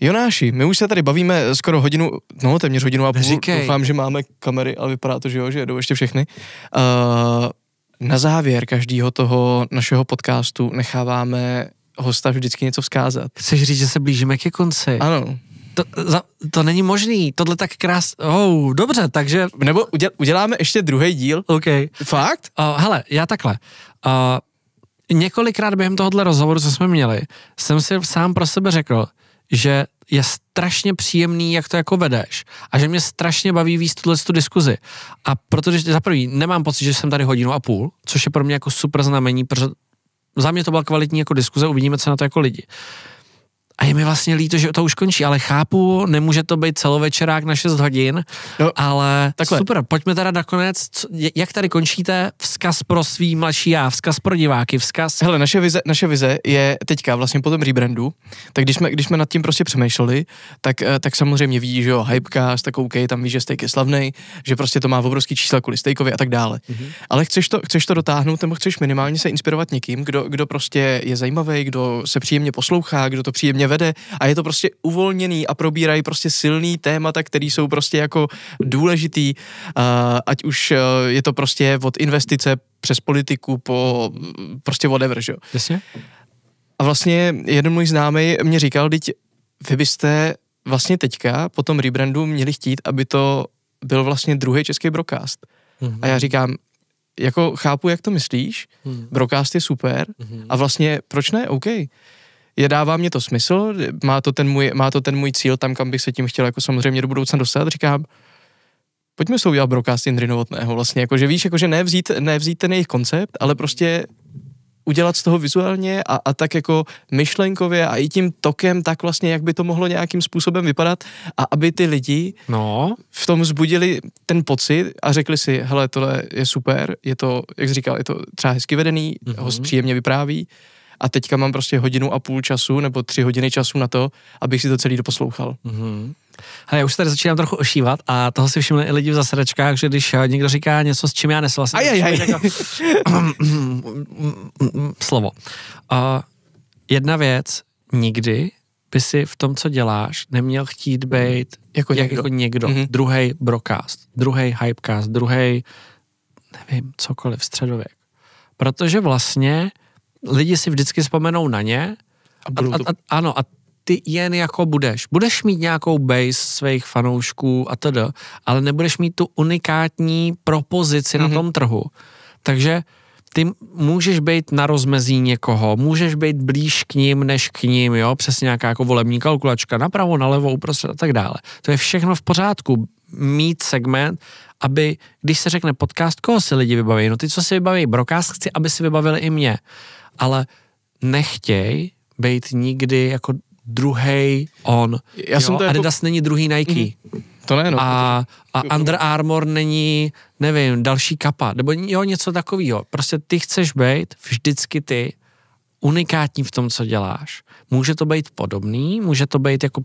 Jonáši, my už se tady bavíme skoro hodinu, no téměř hodinu a půl. Říkej. Doufám, že máme kamery, ale vypadá to, že jo, že jedou ještě všechny. Uh, na závěr každého toho našeho podcastu necháváme hosta vždycky něco vzkázat. Chceš říct, že se blížíme ke konci? Ano. To, za, to není možný, tohle tak krás... Oh, dobře, takže... Nebo uděl, uděláme ještě druhý díl. OK. Fakt? Uh, hele, já takhle. Uh, několikrát během tohohle rozhovoru, co jsme měli, jsem si sám pro sebe řekl, že je strašně příjemný, jak to jako vedeš a že mě strašně baví víc tuhle tu diskuzi. A protože za prvý nemám pocit, že jsem tady hodinu a půl, což je pro mě jako super znamení, protože za mě to byla kvalitní jako diskuze, uvidíme, co na to jako lidi a je mi vlastně líto, že to už končí, ale chápu, nemůže to být celovečerák na 6 hodin, no, ale takhle. super, pojďme teda nakonec, co, jak tady končíte, vzkaz pro svý mladší já, vzkaz pro diváky, vzkaz. Hele, naše vize, naše vize je teďka vlastně po tom rebrandu, tak když jsme, když jsme nad tím prostě přemýšleli, tak, eh, tak samozřejmě vidíš, že jo, hypecast, tak OK, tam víš, že steak je slavný, že prostě to má obrovský čísla kvůli steakovi a tak dále. Mm-hmm. Ale chceš to, chceš to dotáhnout nebo chceš minimálně se inspirovat někým, kdo, kdo prostě je zajímavý, kdo se příjemně poslouchá, kdo to příjemně vede a je to prostě uvolněný a probírají prostě silný témata, který jsou prostě jako důležitý, ať už e, je to prostě od investice přes politiku po prostě whatever, že jo. Jasně. A vlastně jeden můj známý mě říkal, teď vy byste vlastně teďka po tom rebrandu měli chtít, aby to byl vlastně druhý český broadcast. Mm-hmm. A já říkám, jako chápu, jak to myslíš, mm. broadcast je super mm-hmm. a vlastně proč ne, OK je dává mě to smysl, má to, ten můj, má to ten můj cíl tam, kam bych se tím chtěl jako samozřejmě do budoucna dostat, říkám, pojďme se udělat broadcast Jindry Novotného vlastně, jakože víš, jakože nevzít, nevzít ten jejich koncept, ale prostě udělat z toho vizuálně a, a tak jako myšlenkově a i tím tokem tak vlastně, jak by to mohlo nějakým způsobem vypadat a aby ty lidi no. v tom zbudili ten pocit a řekli si, hele, tohle je super, je to, jak jsi říkal, je to třeba hezky vedený, mm-hmm. host příjemně vypráví, a teďka mám prostě hodinu a půl času nebo tři hodiny času na to, abych si to celý doposlouchal. Mm-hmm. Hele, já už tady začínám trochu ošívat a toho si všimli i lidi v zasedačkách, že když eh, někdo říká něco, s čím já nesouhlasím, jako... slovo. Uh, jedna věc, nikdy by si v tom, co děláš, neměl chtít být jako někdo, jako někdo. Mm-hmm. druhý broadcast, druhý hypecast, druhý nevím, cokoliv, středověk. Protože vlastně lidi si vždycky vzpomenou na ně. A, a, a, a, ano, a ty jen jako budeš. Budeš mít nějakou base svých fanoušků a td., ale nebudeš mít tu unikátní propozici mm-hmm. na mhm. tom trhu. Takže ty můžeš být na rozmezí někoho, můžeš být blíž k ním než k ním, jo, přes nějaká jako volební kalkulačka, napravo, nalevo, uprostřed a tak dále. To je všechno v pořádku, mít segment, aby, když se řekne podcast, koho si lidi vybaví, no ty, co si vybaví Brokast, chci, aby si vybavili i mě ale nechtěj být nikdy jako druhý on. Já jo? Jsem to jako... Adidas není druhý Nike. Mhm. To ne, no. A, a Under Armour není, nevím, další kapa, nebo jo, něco takového. Prostě ty chceš být vždycky ty unikátní v tom, co děláš. Může to být podobný, může to být jako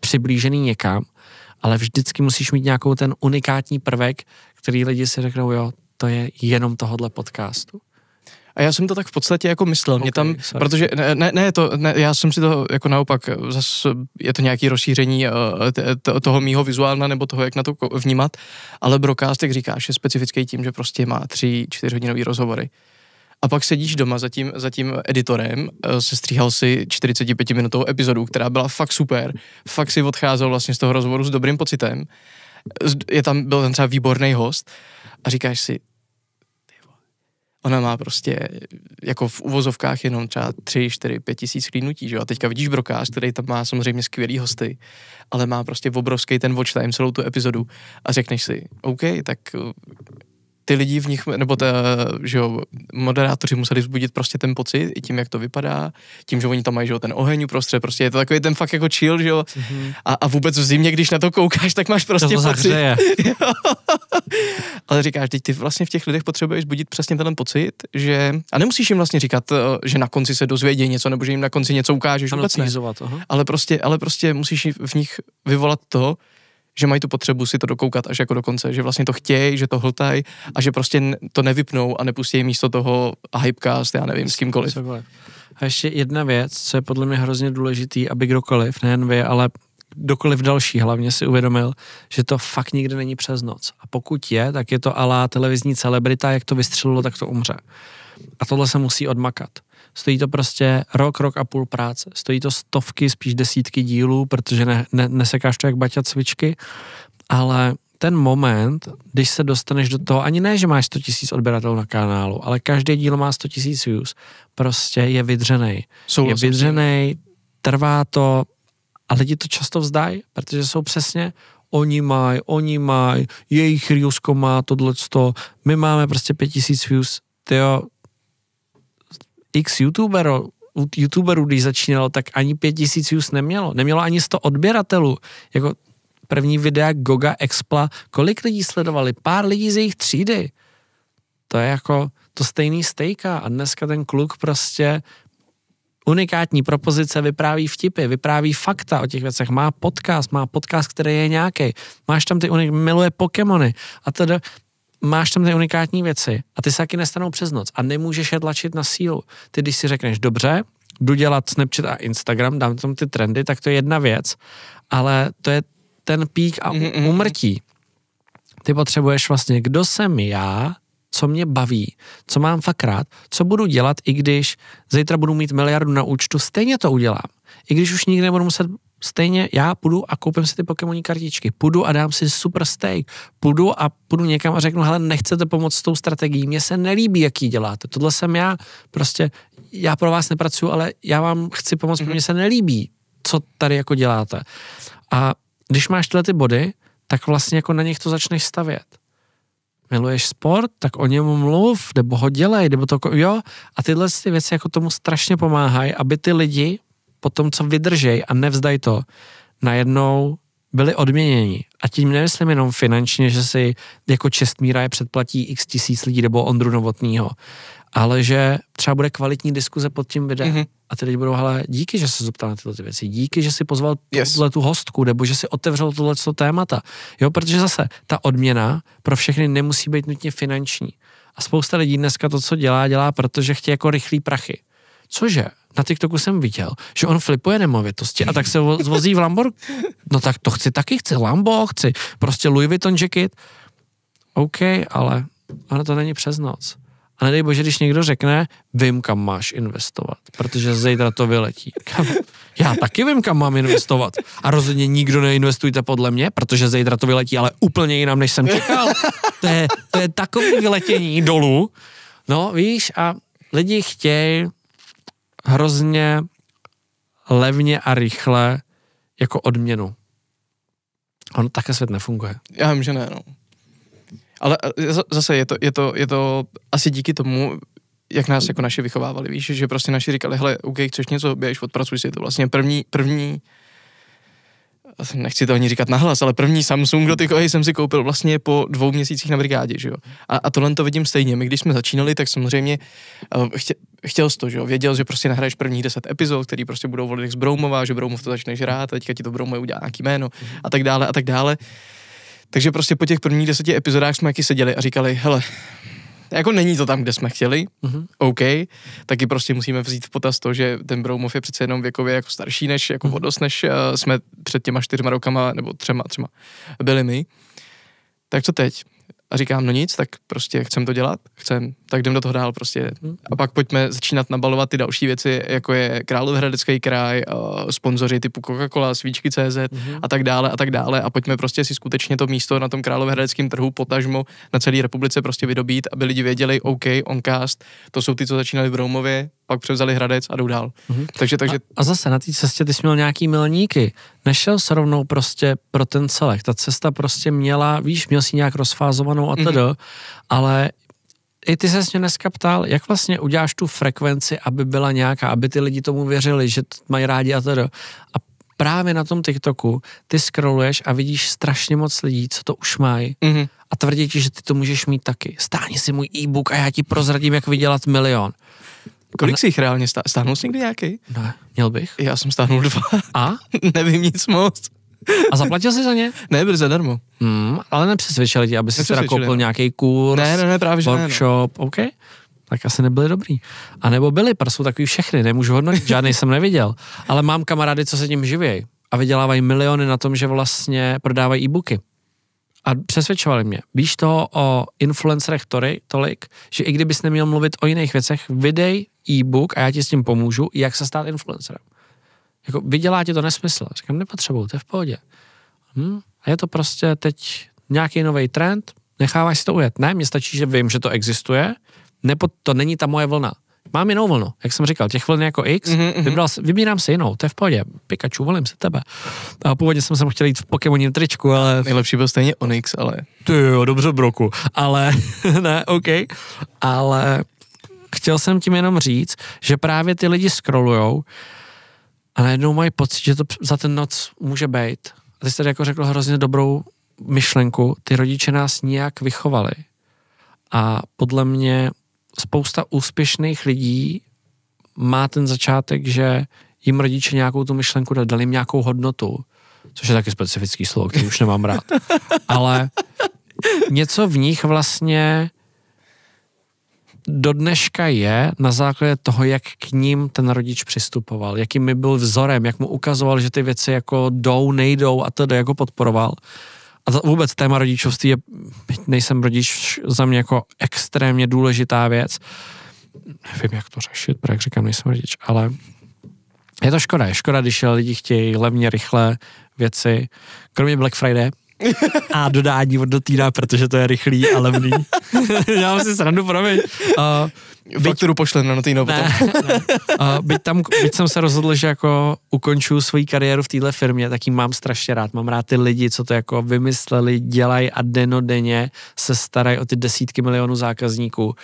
přiblížený někam, ale vždycky musíš mít nějakou ten unikátní prvek, který lidi si řeknou, jo, to je jenom tohohle podcastu. A já jsem to tak v podstatě jako myslel. Okay, Mě tam, sorry. protože ne, ne, to, ne, já jsem si to jako naopak, zas je to nějaký rozšíření eh, toho mýho vizuálna nebo toho, jak na to vnímat, ale Brocast, jak říkáš, je specifický tím, že prostě má tři, čtyřhodinový rozhovory. A pak sedíš doma za tím, za tím editorem, eh, se stříhal si 45-minutovou epizodu, která byla fakt super. Fakt si odcházel vlastně z toho rozhovoru s dobrým pocitem. Je tam byl tam třeba výborný host a říkáš si, ona má prostě jako v uvozovkách jenom třeba 3, 4, 5 tisíc klínutí, že jo? A teďka vidíš brokář, který tam má samozřejmě skvělý hosty, ale má prostě obrovský ten watch time celou tu epizodu a řekneš si, OK, tak ty lidi v nich, nebo ta, že jo, moderátoři museli vzbudit prostě ten pocit i tím, jak to vypadá, tím, že oni tam mají, že jo, ten oheň uprostřed, prostě je to takový ten fakt jako chill, že jo, mm-hmm. a, a vůbec v zimě, když na to koukáš, tak máš prostě to pocit. Ale říkáš, teď ty vlastně v těch lidech potřebuješ vzbudit přesně ten pocit, že, a nemusíš jim vlastně říkat, eh, že na konci se dozvědí něco, nebo že jim na konci něco ukážeš, ano, vůbec ne. Ale prostě, ale prostě musíš v nich vyvolat to, že mají tu potřebu si to dokoukat až jako do konce, že vlastně to chtějí, že to hltají a že prostě to nevypnou a nepustí místo toho a hypecast, já nevím, s kýmkoliv. A ještě jedna věc, co je podle mě hrozně důležitý, aby kdokoliv, nejen vy, ale dokoliv další hlavně si uvědomil, že to fakt nikdy není přes noc. A pokud je, tak je to alá televizní celebrita, jak to vystřelilo, tak to umře. A tohle se musí odmakat. Stojí to prostě rok, rok a půl práce. Stojí to stovky, spíš desítky dílů, protože ne, ne, nesekáš to jak baťa cvičky, ale ten moment, když se dostaneš do toho, ani ne, že máš 100 000 odběratelů na kanálu, ale každý díl má 100 000 views, prostě je vydřený. Je vydřený, trvá to a lidi to často vzdají, protože jsou přesně oni mají, oni mají, jejich Riosko má tohleto, my máme prostě 5000 views, tyjo, x youtuberů, youtuberů, když začínalo, tak ani pět tisíc views nemělo. Nemělo ani 100 odběratelů. Jako první videa Goga Expla, kolik lidí sledovali? Pár lidí z jejich třídy. To je jako to stejný stejka a dneska ten kluk prostě unikátní propozice, vypráví vtipy, vypráví fakta o těch věcech, má podcast, má podcast, který je nějaký, máš tam ty unik, miluje Pokémony a teda máš tam ty unikátní věci a ty se taky nestanou přes noc a nemůžeš je tlačit na sílu. Ty, když si řekneš, dobře, jdu dělat Snapchat a Instagram, dám tam ty trendy, tak to je jedna věc, ale to je ten pík a mhm, umrtí. Mhm. Ty potřebuješ vlastně, kdo jsem já, co mě baví, co mám fakt rád, co budu dělat, i když zítra budu mít miliardu na účtu, stejně to udělám. I když už nikdy nebudu muset stejně já půjdu a koupím si ty Pokémoní kartičky, půjdu a dám si super steak, půjdu a půjdu někam a řeknu, hele, nechcete pomoct s tou strategií, mně se nelíbí, jaký děláte, tohle jsem já, prostě já pro vás nepracuju, ale já vám chci pomoct, mm-hmm. mně se nelíbí, co tady jako děláte. A když máš tyhle ty body, tak vlastně jako na nich to začneš stavět. Miluješ sport, tak o něm mluv, nebo ho dělej, nebo to, jo, a tyhle ty věci jako tomu strašně pomáhají, aby ty lidi po tom, co vydržej a nevzdaj to, najednou byli odměněni. A tím nemyslím jenom finančně, že si jako míra je předplatí x tisíc lidí nebo Ondru Novotnýho, ale že třeba bude kvalitní diskuze pod tím videem. Mm-hmm. A ty lidi budou, ale díky, že se zeptal na tyto ty věci, díky, že si pozval yes. tuhle tu hostku, nebo že si otevřel tohle témata. Jo, protože zase ta odměna pro všechny nemusí být nutně finanční. A spousta lidí dneska to, co dělá, dělá, protože chtějí jako rychlý prachy. Cože? na TikToku jsem viděl, že on flipuje nemovitosti a tak se zvozí v Lamborg. No tak to chci taky, chci Lambo, chci prostě Louis Vuitton jacket. OK, ale ono to není přes noc. A nedej bože, když někdo řekne, vím, kam máš investovat, protože zítra to vyletí. Kam? Já taky vím, kam mám investovat. A rozhodně nikdo neinvestujte podle mě, protože zítra to vyletí, ale úplně jinam, než jsem čekal. To je, to je takový vyletění dolů. No, víš, a lidi chtějí hrozně levně a rychle jako odměnu. Ono také svět nefunguje. Já vím, že ne, no. Ale eh, zase je to, je to, je to asi díky tomu, jak nás jako naši vychovávali, víš, že prostě naši říkali, hele, OK, chceš něco, běž, odpracuj si to vlastně první, první nechci to ani říkat nahlas, ale první Samsung do jsem si koupil vlastně po dvou měsících na brigádě, že jo. A, a tohle to vidím stejně. My když jsme začínali, tak samozřejmě uh, chtě, chtěl jsi to, že jo. Věděl, že prostě nahraješ prvních deset epizod, který prostě budou volit z Broumova, že Broumov to začneš rád, teďka ti to Broumov udělá nějaký jméno a tak dále a tak dále. Takže prostě po těch prvních deseti epizodách jsme jaký seděli a říkali, hele, jako není to tam, kde jsme chtěli, mm-hmm. OK, taky prostě musíme vzít v potaz to, že ten Broumov je přece jenom věkově jako starší než, jako mm-hmm. vodost, než uh, jsme před těma čtyřma rokama, nebo třema, třema, byli my. Tak co teď? a říkám, no nic, tak prostě chcem to dělat, chcem, tak jdem do toho dál prostě. Mhm. A pak pojďme začínat nabalovat ty další věci, jako je Královéhradecký kraj, eh, sponzoři typu Coca-Cola, svíčky CZ mm-hmm. a tak dále a tak dále a pojďme prostě si skutečně to místo na tom Královéhradeckém trhu potažmo na celé republice prostě vydobít, aby lidi věděli, OK, Oncast, to jsou ty, co začínali v Roumově, pak převzali Hradec a jdou dál. Mm-hmm. Takže, takže... A, a zase na té cestě ty jsi měl nějaký milníky. Nešel se rovnou prostě pro ten celek. Ta cesta prostě měla, víš, měl si nějak rozfázovanou a tedy, mm-hmm. ale i ty se mě dneska ptal, jak vlastně uděláš tu frekvenci, aby byla nějaká, aby ty lidi tomu věřili, že to mají rádi a tedy. A právě na tom TikToku ty scrolluješ a vidíš strašně moc lidí, co to už mají. Mm-hmm. A tvrdí ti, že ty to můžeš mít taky. Stáni si můj e-book a já ti prozradím, jak vydělat milion. Kolik si jich reálně stá... stáhnul jsi někdy nějaký? Ne, měl bych. Já jsem stáhnul dva. A? Nevím nic moc. A zaplatil jsi za ně? Ne, byl zadarmo. Hmm, ale nepřesvědčili tě, aby si teda koupil no. nějaký kurz, ne, ne, ne, právě, workshop, ne, no. OK? Tak asi nebyly dobrý. A nebo byly, jsou takový všechny, nemůžu hodnotit, žádný jsem neviděl. Ale mám kamarády, co se tím živějí a vydělávají miliony na tom, že vlastně prodávají e-booky. A přesvědčovali mě. Víš toho o influencerech tolik, že i kdybys neměl mluvit o jiných věcech, vydej e-book a já ti s tím pomůžu, jak se stát influencerem. Jako vydělá ti to nesmysl. Říkám, nepotřebuju, to je v pohodě. Hm? A je to prostě teď nějaký nový trend, necháváš si to ujet. Ne, mně stačí, že vím, že to existuje, nebo to není ta moje vlna. Mám jinou vlnu, jak jsem říkal, těch vln jako X, mm-hmm. vybral, vybírám si jinou, to je v pohodě, Pikachu, volím se tebe. A původně jsem se chtěl jít v Pokémoním tričku, ale... Nejlepší byl stejně Onyx, ale... Ty jo, dobře broku, ale ne, OK, ale chtěl jsem tím jenom říct, že právě ty lidi scrollujou a najednou mají pocit, že to za ten noc může být. A ty jsi tady jako řekl hrozně dobrou myšlenku, ty rodiče nás nějak vychovali. A podle mě spousta úspěšných lidí má ten začátek, že jim rodiče nějakou tu myšlenku dali, dali jim nějakou hodnotu, což je taky specifický slovo, který už nemám rád. Ale něco v nich vlastně do dneška je na základě toho, jak k ním ten rodič přistupoval, jaký mi byl vzorem, jak mu ukazoval, že ty věci jako jdou, nejdou a to jako podporoval. A to vůbec téma rodičovství je, nejsem rodič, za mě jako extrémně důležitá věc. Nevím, jak to řešit, protože jak říkám, nejsem rodič, ale je to škoda. Je škoda, když lidi chtějí levně, rychle věci. Kromě Black Friday, a dodání od týna, protože to je rychlý a levný. Já mám si srandu, promiň. Uh, byť, Fakturu pošle na Notino potom. ne. Uh, byť, tam, byť jsem se rozhodl, že jako ukončuju svoji kariéru v téhle firmě, tak ji mám strašně rád. Mám rád ty lidi, co to jako vymysleli, dělají a denodenně se starají o ty desítky milionů zákazníků.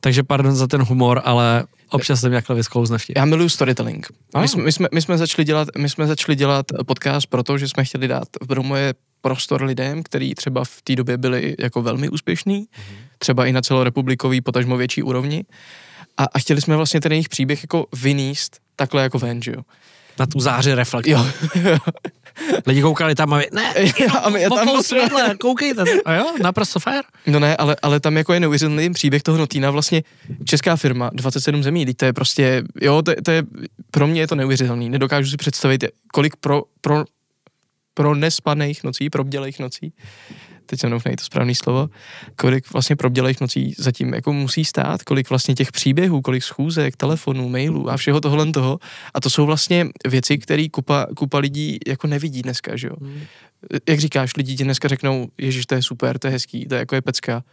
Takže pardon za ten humor, ale Občas jsem jakhle vyskouzne vtip. Já miluju storytelling. My jsme, my, jsme, my, jsme začali dělat, my jsme začali dělat podcast proto, že jsme chtěli dát, v Brumu je prostor lidem, který třeba v té době byli jako velmi úspěšní, mm-hmm. třeba i na celorepublikový, potažmo větší úrovni. A, a chtěli jsme vlastně ten jejich příběh jako vyníst takhle jako ven, že jo. Na tu záři reflektor. Jo. Lidi koukali tam a my, ne, jo, a my, já tam světle, koukejte. A jo, naprosto fair. No ne, ale, ale tam jako je neuvěřitelný příběh toho Notína, vlastně česká firma, 27 zemí, to je prostě, jo, to, to je, pro mě je to neuvěřitelný, nedokážu si představit, kolik pro, pro pro nespaných nocí, pro bdělejch nocí, teď se mnou to správné slovo, kolik vlastně pro bdělejch nocí zatím jako musí stát, kolik vlastně těch příběhů, kolik schůzek, telefonů, mailů a všeho tohle toho. A to jsou vlastně věci, které kupa, kupa lidí jako nevidí dneska, že jo. Hmm. Jak říkáš, lidi ti dneska řeknou, ježiš, to je super, to je hezký, to je jako je pecka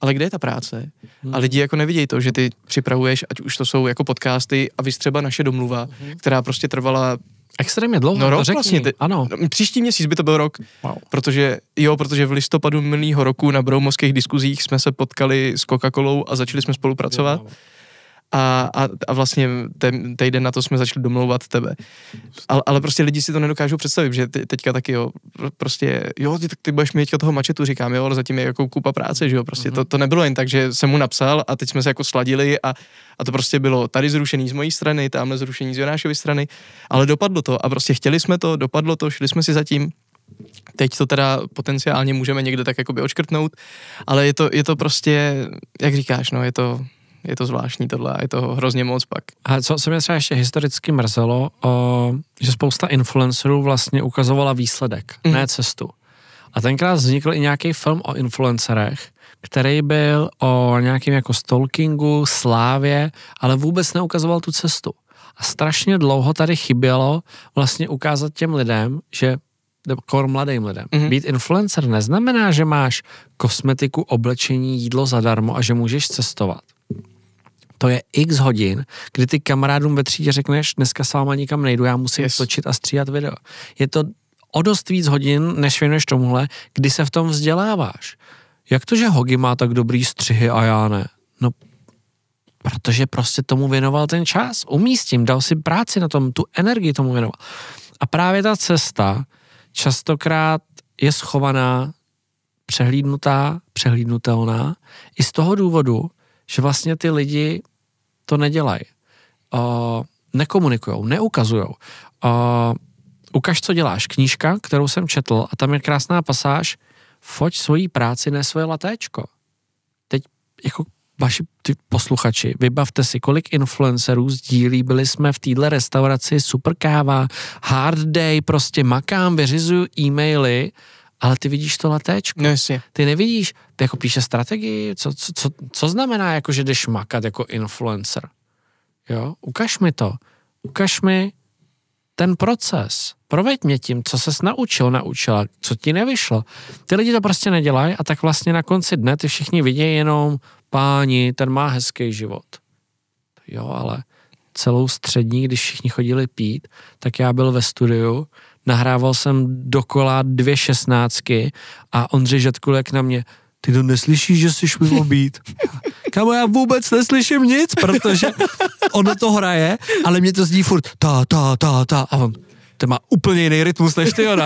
ale kde je ta práce? Hmm. A lidi jako nevidějí to, že ty připravuješ, ať už to jsou jako podcasty a vystřeba naše domluva, hmm. která prostě trvala Extrémně dlouho, no, rok vlastně. Ty, ano. No, příští měsíc by to byl rok, wow. protože jo, protože v listopadu minulého roku na broumovských diskuzích jsme se potkali s Coca-Colou a začali jsme spolupracovat. Wow a, a, a vlastně ten den na to jsme začali domlouvat tebe. Ale, ale prostě lidi si to nedokážou představit, že ty, teďka taky jo, prostě jo, ty, ty budeš mi teďka toho mačetu, říkám, jo, ale zatím je jako kupa práce, že jo, prostě mm-hmm. to, mhm. to nebylo jen tak, že jsem mu napsal a teď jsme se jako sladili a, a to prostě bylo tady zrušení z mojí strany, tamhle zrušení z Jonášovy strany, ale dopadlo to a prostě chtěli jsme to, dopadlo to, šli jsme si zatím Teď to teda potenciálně můžeme někde tak jakoby očkrtnout, ale je to, je to prostě, jak říkáš, no, je to, je to zvláštní tohle a je to hrozně moc pak. A co, co mě třeba ještě historicky mrzelo, o, že spousta influencerů vlastně ukazovala výsledek, mm. ne cestu. A tenkrát vznikl i nějaký film o influencerech, který byl o nějakém jako stalkingu, slávě, ale vůbec neukazoval tu cestu. A strašně dlouho tady chybělo vlastně ukázat těm lidem, že kor mladým lidem. Mm-hmm. Být influencer neznamená, že máš kosmetiku, oblečení, jídlo zadarmo a že můžeš cestovat to je x hodin, kdy ty kamarádům ve třídě řekneš, dneska s váma nikam nejdu, já musím yes. točit a stříhat video. Je to o dost víc hodin, než věnuješ tomuhle, kdy se v tom vzděláváš. Jak to, že Hogi má tak dobrý střihy a já ne? No, protože prostě tomu věnoval ten čas, umí s tím, dal si práci na tom, tu energii tomu věnoval. A právě ta cesta častokrát je schovaná, přehlídnutá, přehlídnutelná i z toho důvodu, že vlastně ty lidi to nedělají. Uh, nekomunikujou, neukazujou. Uh, ukaž, co děláš. Knížka, kterou jsem četl, a tam je krásná pasáž, foť svoji práci, ne svoje latéčko. Teď jako vaši ty posluchači, vybavte si, kolik influencerů sdílí, byli jsme v téhle restauraci, super káva, hard day, prostě makám, vyřizuju e-maily ale ty vidíš to letečko. No Ty nevidíš, ty jako píše strategii, co, co, co, co znamená, jako, že jdeš makat jako influencer. Jo, ukaž mi to. Ukaž mi ten proces. Proveď mě tím, co ses naučil, naučila, co ti nevyšlo. Ty lidi to prostě nedělají a tak vlastně na konci dne ty všichni vidějí jenom páni, ten má hezký život. Jo, ale celou střední, když všichni chodili pít, tak já byl ve studiu nahrával jsem dokola dvě šestnáctky a Ondřej Žadkulek na mě, ty to neslyšíš, že jsi mimo být? Kámo, já vůbec neslyším nic, protože ono to hraje, ale mě to zní furt ta, ta, ta, ta a on, ten má úplně jiný rytmus než ty jo,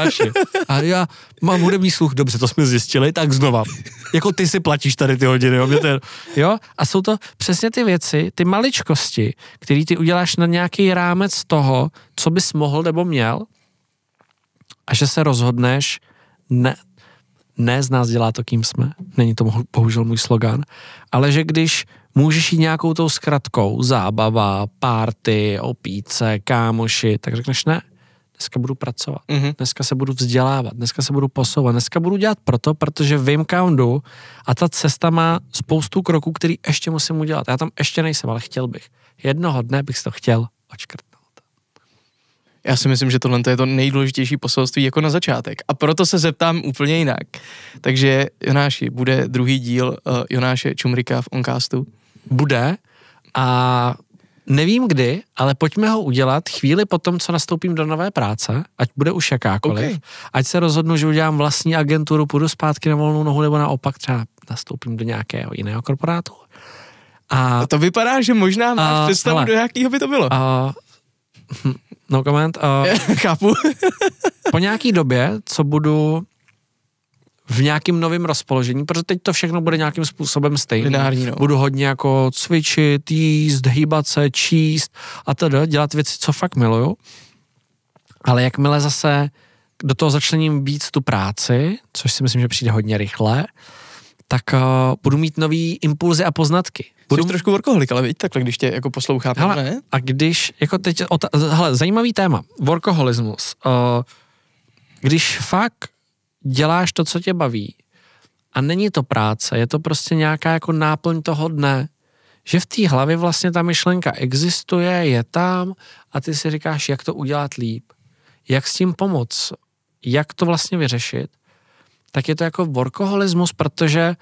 A já mám hudební sluch, dobře, to jsme zjistili, tak znova. Jako ty si platíš tady ty hodiny, jo, mě ten, jo? A jsou to přesně ty věci, ty maličkosti, které ty uděláš na nějaký rámec toho, co bys mohl nebo měl a že se rozhodneš, ne, ne z nás dělá to, kým jsme, není to bohužel můj slogan, ale že když můžeš jít nějakou tou zkratkou, zábava, párty, opíce, kámoši, tak řekneš ne, dneska budu pracovat, mm-hmm. dneska se budu vzdělávat, dneska se budu posouvat, dneska budu dělat proto, protože vím, kam jdu a ta cesta má spoustu kroků, který ještě musím udělat. Já tam ještě nejsem, ale chtěl bych. Jednoho dne bych si to chtěl očkrt. Já si myslím, že tohle je to nejdůležitější poselství jako na začátek. A proto se zeptám úplně jinak. Takže Jonáši, bude druhý díl uh, Jonáše Čumrika v Oncastu? Bude a nevím kdy, ale pojďme ho udělat chvíli po tom, co nastoupím do nové práce, ať bude už jakákoliv. Okay. Ať se rozhodnu, že udělám vlastní agenturu, půjdu zpátky na volnou nohu, nebo naopak třeba nastoupím do nějakého jiného korporátu. A, a to vypadá, že možná máš a, představu, hele, do jakého by to bylo. A, No comment. Uh, Chápu. po nějaký době, co budu v nějakým novém rozpoložení, protože teď to všechno bude nějakým způsobem stejné. Binární, no. Budu hodně jako cvičit, jíst, hýbat se, číst a teda dělat věci, co fakt miluju. Ale jakmile zase do toho začlením víc tu práci, což si myslím, že přijde hodně rychle, tak uh, budu mít nový impulzy a poznatky. Budu... Jsi trošku workoholik, ale víš, takhle, když tě jako poslouchám, hele, ne? A když, jako teď, ota- hele, zajímavý téma, workoholismus. Uh, když fakt děláš to, co tě baví, a není to práce, je to prostě nějaká jako náplň toho dne, že v té hlavě vlastně ta myšlenka existuje, je tam a ty si říkáš, jak to udělat líp, jak s tím pomoct, jak to vlastně vyřešit, tak je to jako workoholismus, protože uh,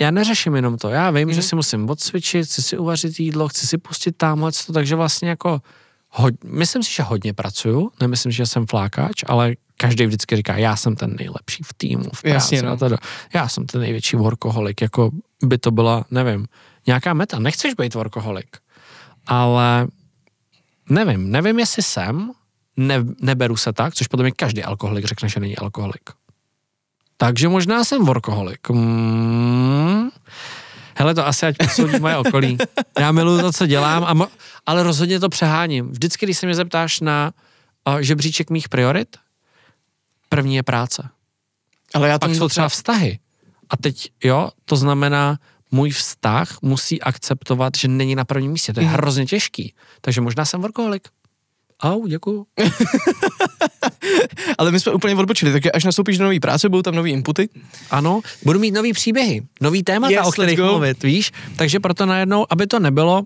já neřeším jenom to. Já vím, mm. že mhm. si musím odcvičit, chci si uvařit jídlo, chci si pustit tamhle, to, takže vlastně jako hod, myslím si, že hodně pracuju, nemyslím, že jsem flákač, ale každý vždycky říká, já jsem ten nejlepší v týmu, v práci Jasně, no. teda. Já jsem ten největší workoholik, jako by to byla, nevím, nějaká meta. Nechceš být workoholik, ale nevím, nevím, jestli jsem, ne, neberu se tak, což podle mě každý alkoholik řekne, že není alkoholik. Takže možná jsem workoholik. Hmm. Hele, to asi ať posoudí moje okolí. Já miluji to, co dělám, a mo- ale rozhodně to přeháním. Vždycky, když se mě zeptáš na o, žebříček mých priorit, první je práce. Ale já Pak jsou třeba... vztahy. A teď, jo, to znamená, můj vztah musí akceptovat, že není na prvním místě. To je mhm. hrozně těžký. Takže možná jsem workoholik au, jako. Ale my jsme úplně odbočili, takže až nastoupíš do nový práce, budou tam nový inputy. Ano, budu mít nový příběhy, nový témata, yes, o kterých mluvit, víš? Takže proto najednou, aby to nebylo,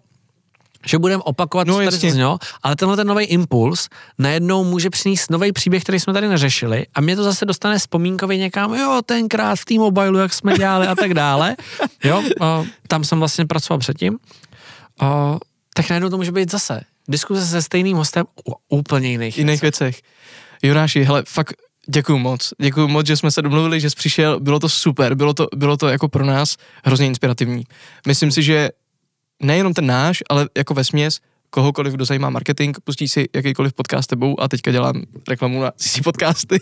že budeme opakovat, no, co tady ale tenhle ten nový impuls najednou může přinést nový příběh, který jsme tady neřešili a mě to zase dostane vzpomínkově někam, jo, tenkrát v tým mobilu, jak jsme dělali a tak dále. Jo, o, tam jsem vlastně pracoval předtím. O, tak najednou to může být zase, diskuze se stejným hostem o úplně jiných, jiných věcech. věcech. Jonáši, hele, fakt Děkuji moc. Děkuji moc, že jsme se domluvili, že jsi přišel. Bylo to super, bylo to, bylo to jako pro nás hrozně inspirativní. Myslím si, že nejenom ten náš, ale jako ve směs kohokoliv, kdo zajímá marketing, pustí si jakýkoliv podcast tebou a teďka dělám reklamu na si podcasty,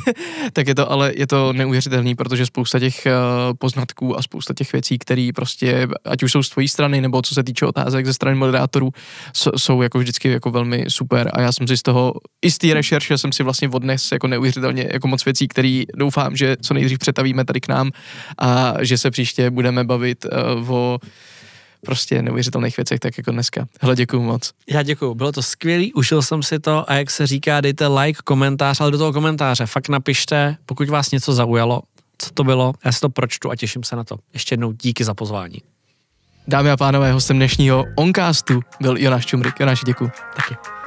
tak je to ale je to neuvěřitelný, protože spousta těch eh, poznatků a spousta těch věcí, které prostě, ať už jsou z tvojí strany, nebo co se týče otázek ze strany moderátorů, jsou jako vždycky jako velmi super a já jsem si z toho, i z té rešerše jsem si vlastně odnes jako neuvěřitelně jako moc věcí, které doufám, že co nejdřív přetavíme tady k nám a že se příště budeme bavit uh, o prostě neuvěřitelných věcech, tak jako dneska. Hele, děkuju moc. Já děkuju, bylo to skvělý, ušil jsem si to a jak se říká, dejte like, komentář, ale do toho komentáře fakt napište, pokud vás něco zaujalo, co to bylo, já si to pročtu a těším se na to. Ještě jednou díky za pozvání. Dámy a pánové, hostem dnešního Oncastu byl Jonáš Čumrik. Jonáš, děkuji. Taky.